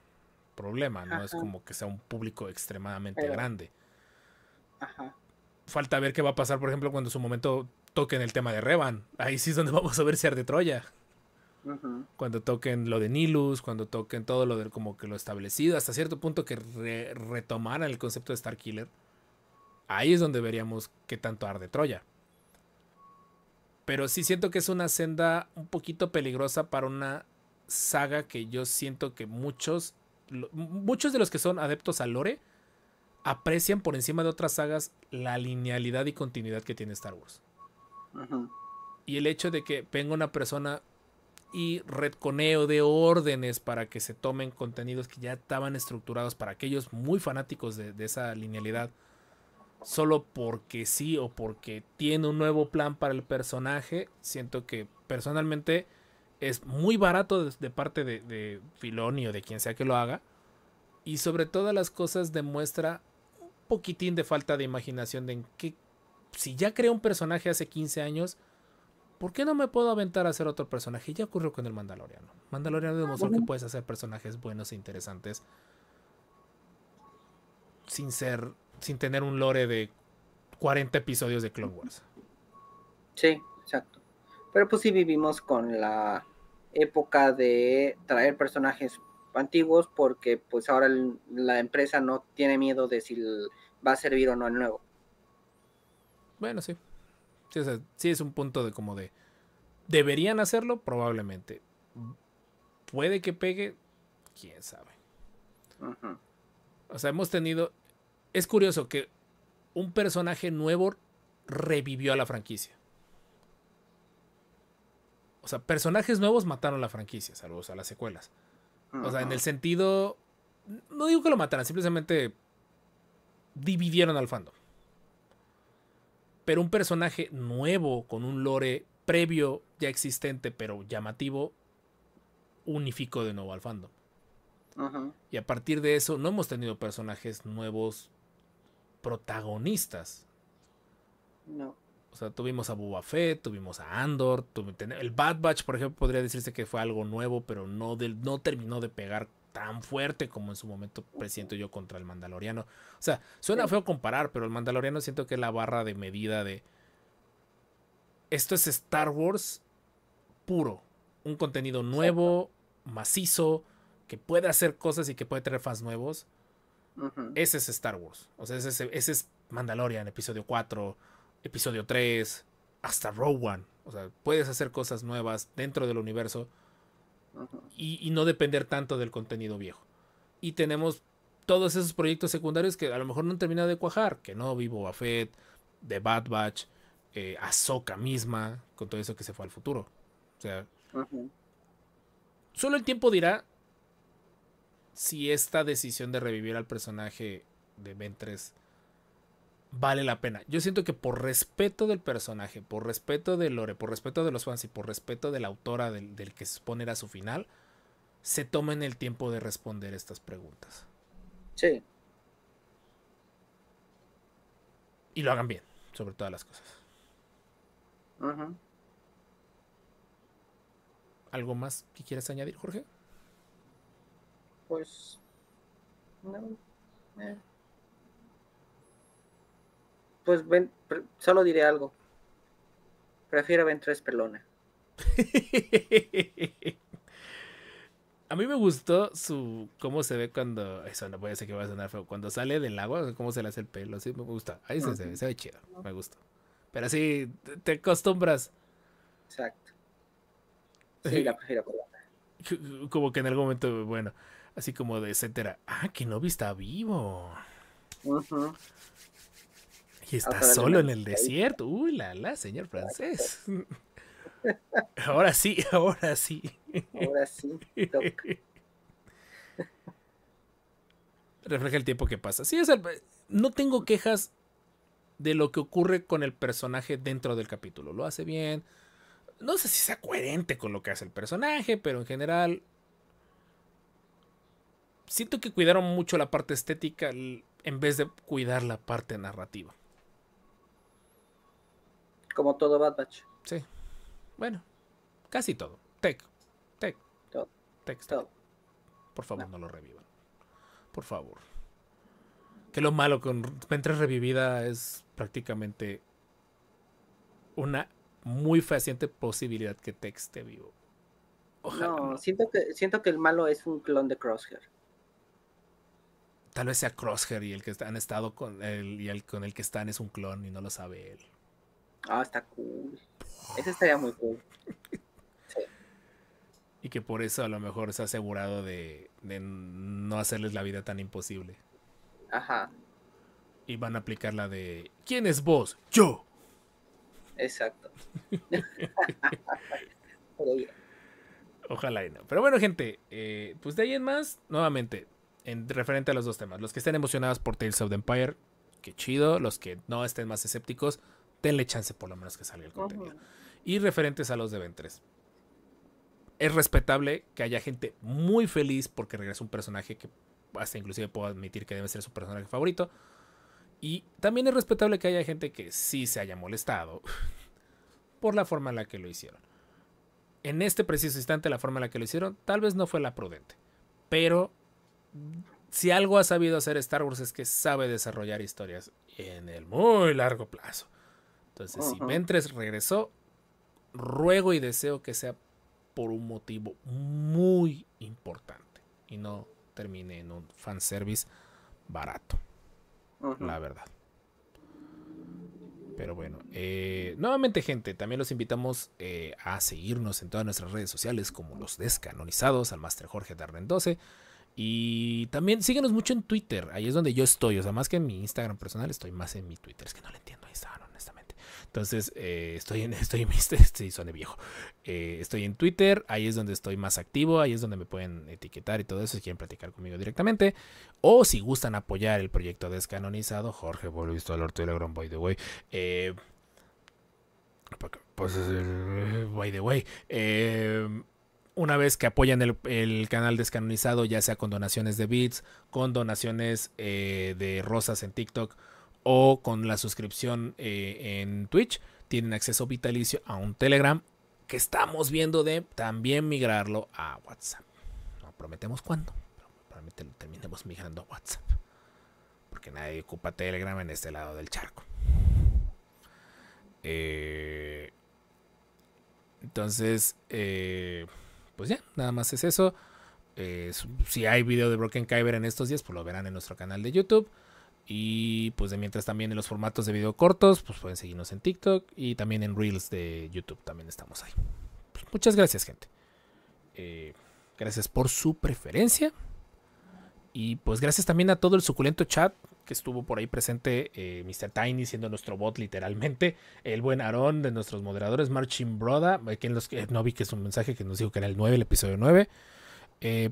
Speaker 1: problema, no es como que sea un público extremadamente grande. Falta ver qué va a pasar, por ejemplo, cuando en su momento toquen el tema de Revan. Ahí sí es donde vamos a ver si arde Troya. Cuando toquen lo de Nilus, cuando toquen todo lo de como que lo establecido, hasta cierto punto que retomaran el concepto de Star Killer, ahí es donde veríamos qué tanto arde Troya. Pero sí siento que es una senda un poquito peligrosa para una saga que yo siento que muchos, muchos de los que son adeptos a lore aprecian por encima de otras sagas la linealidad y continuidad que tiene Star Wars. Y el hecho de que venga una persona y retconeo de órdenes para que se tomen contenidos que ya estaban estructurados para aquellos muy fanáticos de esa linealidad solo porque sí o porque tiene un nuevo plan para el personaje. Siento que personalmente es muy barato de, parte de, de de quien sea que lo haga. Y sobre todas las cosas demuestra un poquitín de falta de imaginación de en que Si ya creo un personaje hace 15 años, ¿por qué no me puedo aventar a hacer otro personaje? Ya ocurrió con el Mandaloriano. Mandaloriano demostró que puedes hacer personajes buenos e interesantes sin ser sin tener un lore de 40 episodios de Clone Wars.
Speaker 2: Sí, exacto. Pero pues sí vivimos con la época de traer personajes antiguos porque pues ahora la empresa no tiene miedo de si va a servir o no el nuevo.
Speaker 1: Bueno, sí. Sí, es un punto de como de... ¿Deberían hacerlo? Probablemente. ¿Puede que pegue? ¿Quién sabe? O sea, hemos tenido es curioso que un personaje nuevo revivió a la franquicia. O sea, personajes nuevos mataron la franquicia, salvo a las secuelas. O sea, en el sentido. No digo que lo mataran, simplemente dividieron al fandom. Pero un personaje nuevo, con un lore previo, ya existente, pero llamativo, unificó de nuevo al fandom. Y a partir de eso no hemos tenido personajes nuevos protagonistas. No. O sea, tuvimos a Boba Fett, tuvimos a Andor, el Bad Batch, por ejemplo, podría decirse que fue algo nuevo, pero no, del, no terminó de pegar tan fuerte como en su momento presiento yo contra el Mandaloriano. O sea, suena feo comparar, pero el Mandaloriano siento que es la barra de medida de... Esto es Star Wars puro, un contenido nuevo, macizo, que puede hacer cosas y que puede tener fans nuevos. Ese es Star Wars. O sea, ese, es Mandalorian, episodio 4, episodio 3, hasta Rogue One. O sea, puedes hacer cosas nuevas dentro del universo y, no depender tanto del contenido viejo. Y tenemos todos esos proyectos secundarios que a lo mejor no han terminado de cuajar, que no, Vivo a The Bad Batch, eh, Ahsoka misma, con todo eso que se fue al futuro. O sea, solo el tiempo dirá si esta decisión de revivir al personaje de Ventres vale la pena. Yo siento que por respeto del personaje, por respeto de Lore, por respeto de los fans y por respeto de la autora del, que se supone A su final, se tomen el tiempo de responder estas preguntas. Sí. Y lo hagan bien, sobre todas las cosas. ¿Algo más que quieras añadir, Jorge?
Speaker 2: pues no. Eh. Pues ven, solo diré algo. Prefiero tres Pelona.
Speaker 1: A mí me gustó su cómo se ve cuando eso no puede ser que va a sonar feo cuando sale del agua cómo se le hace el pelo sí me gusta ahí se, ve se ve chido me gustó. pero sí, te acostumbras exacto sí la prefiero como que en algún momento bueno Así como de etcétera. Ah, Kenobi está vivo. Y está solo en el desierto. Uy, la la, señor francés. ahora sí, ahora sí. ahora sí. Refleja el tiempo que pasa. Sí, es el, no tengo quejas de lo que ocurre con el personaje dentro del capítulo. Lo hace bien. No sé si sea coherente con lo que hace el personaje, pero en general siento que cuidaron mucho la parte estética en vez de cuidar la parte narrativa.
Speaker 2: Como todo Bad Batch.
Speaker 1: Sí. Bueno, casi todo. Tech. Tech. Tech. Por favor, no. lo revivan. Por favor. Que lo malo con mientras Revivida es prácticamente una muy fehaciente posibilidad que Tech esté vivo.
Speaker 2: No, siento que, siento que el malo es un clon de Crosshair.
Speaker 1: Tal vez sea Crosshair y el que han estado con él y el con el que están es un clon y no lo sabe él. Ah, está cool.
Speaker 2: Ese estaría muy cool. Sí.
Speaker 1: Y que por eso a lo mejor se ha asegurado de, no hacerles la vida tan imposible. Ajá. Y van a aplicar la de ¿Quién es vos? ¡Yo! Exacto. Ojalá y no. Pero bueno, gente, eh, pues de ahí en más, nuevamente, en referente a los dos temas. Los que estén emocionados por Tales of the Empire, qué chido. Los que no estén más escépticos, denle chance por lo menos que salga el contenido. Y referentes a los de ventres Es respetable que haya gente muy feliz porque regresa un personaje que hasta inclusive puedo admitir que debe ser su personaje favorito. Y también es respetable que haya gente que sí se haya molestado por la forma en la que lo hicieron. En este preciso instante, la forma en la que lo hicieron tal vez no fue la prudente, pero si algo ha sabido hacer Star Wars es que sabe desarrollar historias en el muy largo plazo. Entonces, si Ventres regresó, ruego y deseo que sea por un motivo muy importante y no termine en un fanservice barato. La verdad. Pero bueno, eh, nuevamente gente, también los invitamos eh, a seguirnos en todas nuestras redes sociales como los descanonizados, al Master Jorge Darden 12 y también síguenos mucho en Twitter, ahí es donde yo estoy, o sea, más que en mi Instagram personal, estoy más en mi Twitter, es que no le entiendo Ahí Instagram, honestamente. Entonces, eh, estoy en, estoy en, sí, suene viejo. Eh, estoy en Twitter, ahí es donde estoy más activo, ahí es donde me pueden etiquetar y todo eso si quieren platicar conmigo directamente. O si gustan apoyar el proyecto descanonizado, Jorge visto al Telegram, by the way. Eh, pues, eh, by the way. Eh, una vez que apoyan el, canal descanonizado, ya sea con donaciones de bits, con donaciones eh, de rosas en TikTok o con la suscripción eh, en Twitch, tienen acceso vitalicio a un Telegram que estamos viendo de también migrarlo a WhatsApp. No prometemos cuándo, pero probablemente lo terminemos migrando a WhatsApp. Porque nadie ocupa Telegram en este lado del charco. Eh, entonces, pues ya, nada más es eso. Eh, si hay video de Broken Kyber en estos días, pues lo verán en nuestro canal de YouTube. Y pues de mientras también en los formatos de video cortos, pues pueden seguirnos en TikTok y también en Reels de YouTube, también estamos ahí. Pues, muchas gracias gente. Eh, gracias por su preferencia. Y pues gracias también a todo el suculento chat que estuvo por ahí presente, eh, Mr. Tiny siendo nuestro bot literalmente, el buen Aarón de nuestros moderadores, Marching Broda, eh, que, los, eh, no vi que es un mensaje que nos dijo que era el 9, el episodio 9.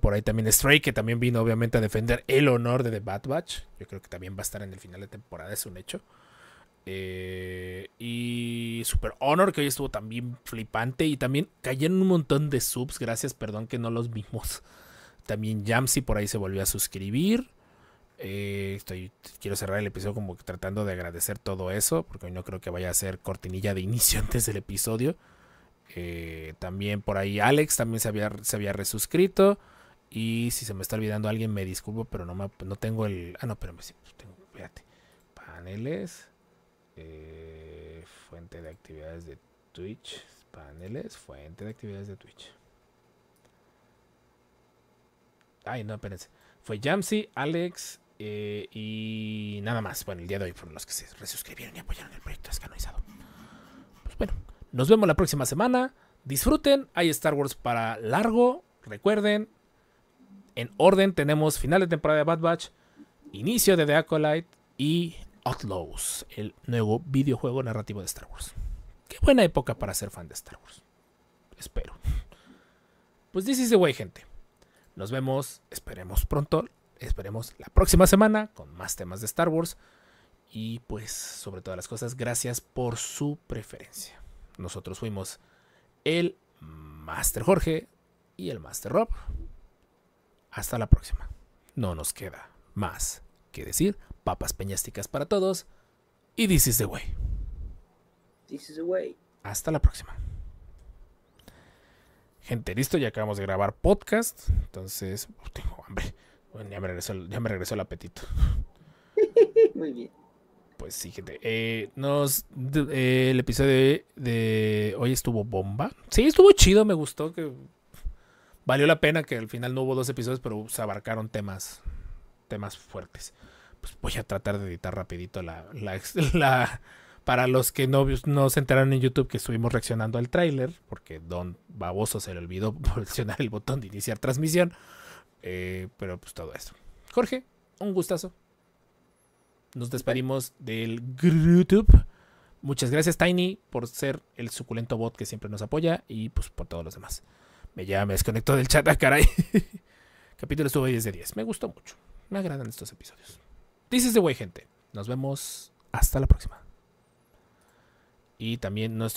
Speaker 1: por ahí también Stray, que también vino obviamente a defender el honor de The Bad Batch. Yo creo que también va a estar en el final de temporada, es un hecho. y Super Honor, que hoy estuvo también flipante. Y también cayeron un montón de subs. Gracias, perdón que no los vimos. También Yamsi por ahí se volvió a suscribir. Eh, estoy, quiero cerrar el episodio como tratando de agradecer todo eso, porque no creo que vaya a ser cortinilla de inicio antes del episodio. Eh, también por ahí Alex también se había, se había resuscrito. Y si se me está olvidando alguien, me disculpo, pero no, no tengo el... Ah, no, pero sí, pues tengo, fíjate. Paneles. Eh, fuente de actividades de Twitch. Paneles, fuente de actividades de Twitch. Ay, no, espérense. Fue Jamsi, Alex eh, y nada más. Bueno, el día de hoy fueron los que se resuscribieron y apoyaron el proyecto escanonizado. Pues bueno, nos vemos la próxima semana. Disfruten, hay Star Wars para largo. Recuerden, en orden tenemos final de temporada de Bad Batch, inicio de The Acolyte y Outlaws, el nuevo videojuego narrativo de Star Wars. Qué buena época para ser fan de Star Wars. Espero. Pues this is the gente. Nos vemos, esperemos pronto, esperemos la próxima semana con más temas de Star Wars. Y pues, sobre todas las cosas, gracias por su preferencia. Nosotros fuimos el Master Jorge y el Master Rob. Hasta la próxima. No nos queda más que decir. Papas peñásticas para todos. Y this is the way. This is the way. Hasta la próxima. Gente, listo, ya acabamos de grabar podcast. Entonces, uh, tengo hambre. Bueno, ya me regresó, el apetito. Muy bien. Pues sí, gente. Eh, nos, eh, el episodio de, hoy estuvo bomba. Sí, estuvo chido, me gustó. que Valió la pena que al final no hubo dos episodios, pero se abarcaron temas, temas fuertes. Pues voy a tratar de editar rapidito la, la Para los que no, se enteraron en YouTube que estuvimos reaccionando al tráiler, porque Don Baboso se le olvidó presionar el botón de iniciar transmisión. Eh, pero pues todo eso. Jorge, un gustazo. Nos despedimos del YouTube. Muchas gracias Tiny por ser el suculento bot que siempre nos apoya y pues por todos los demás. Me ya me desconecto del chat, ah, caray. Capítulo estuvo 10 de 10. Me gustó mucho. Me agradan estos episodios. Dices de way, gente. Nos vemos. Hasta la próxima y también nos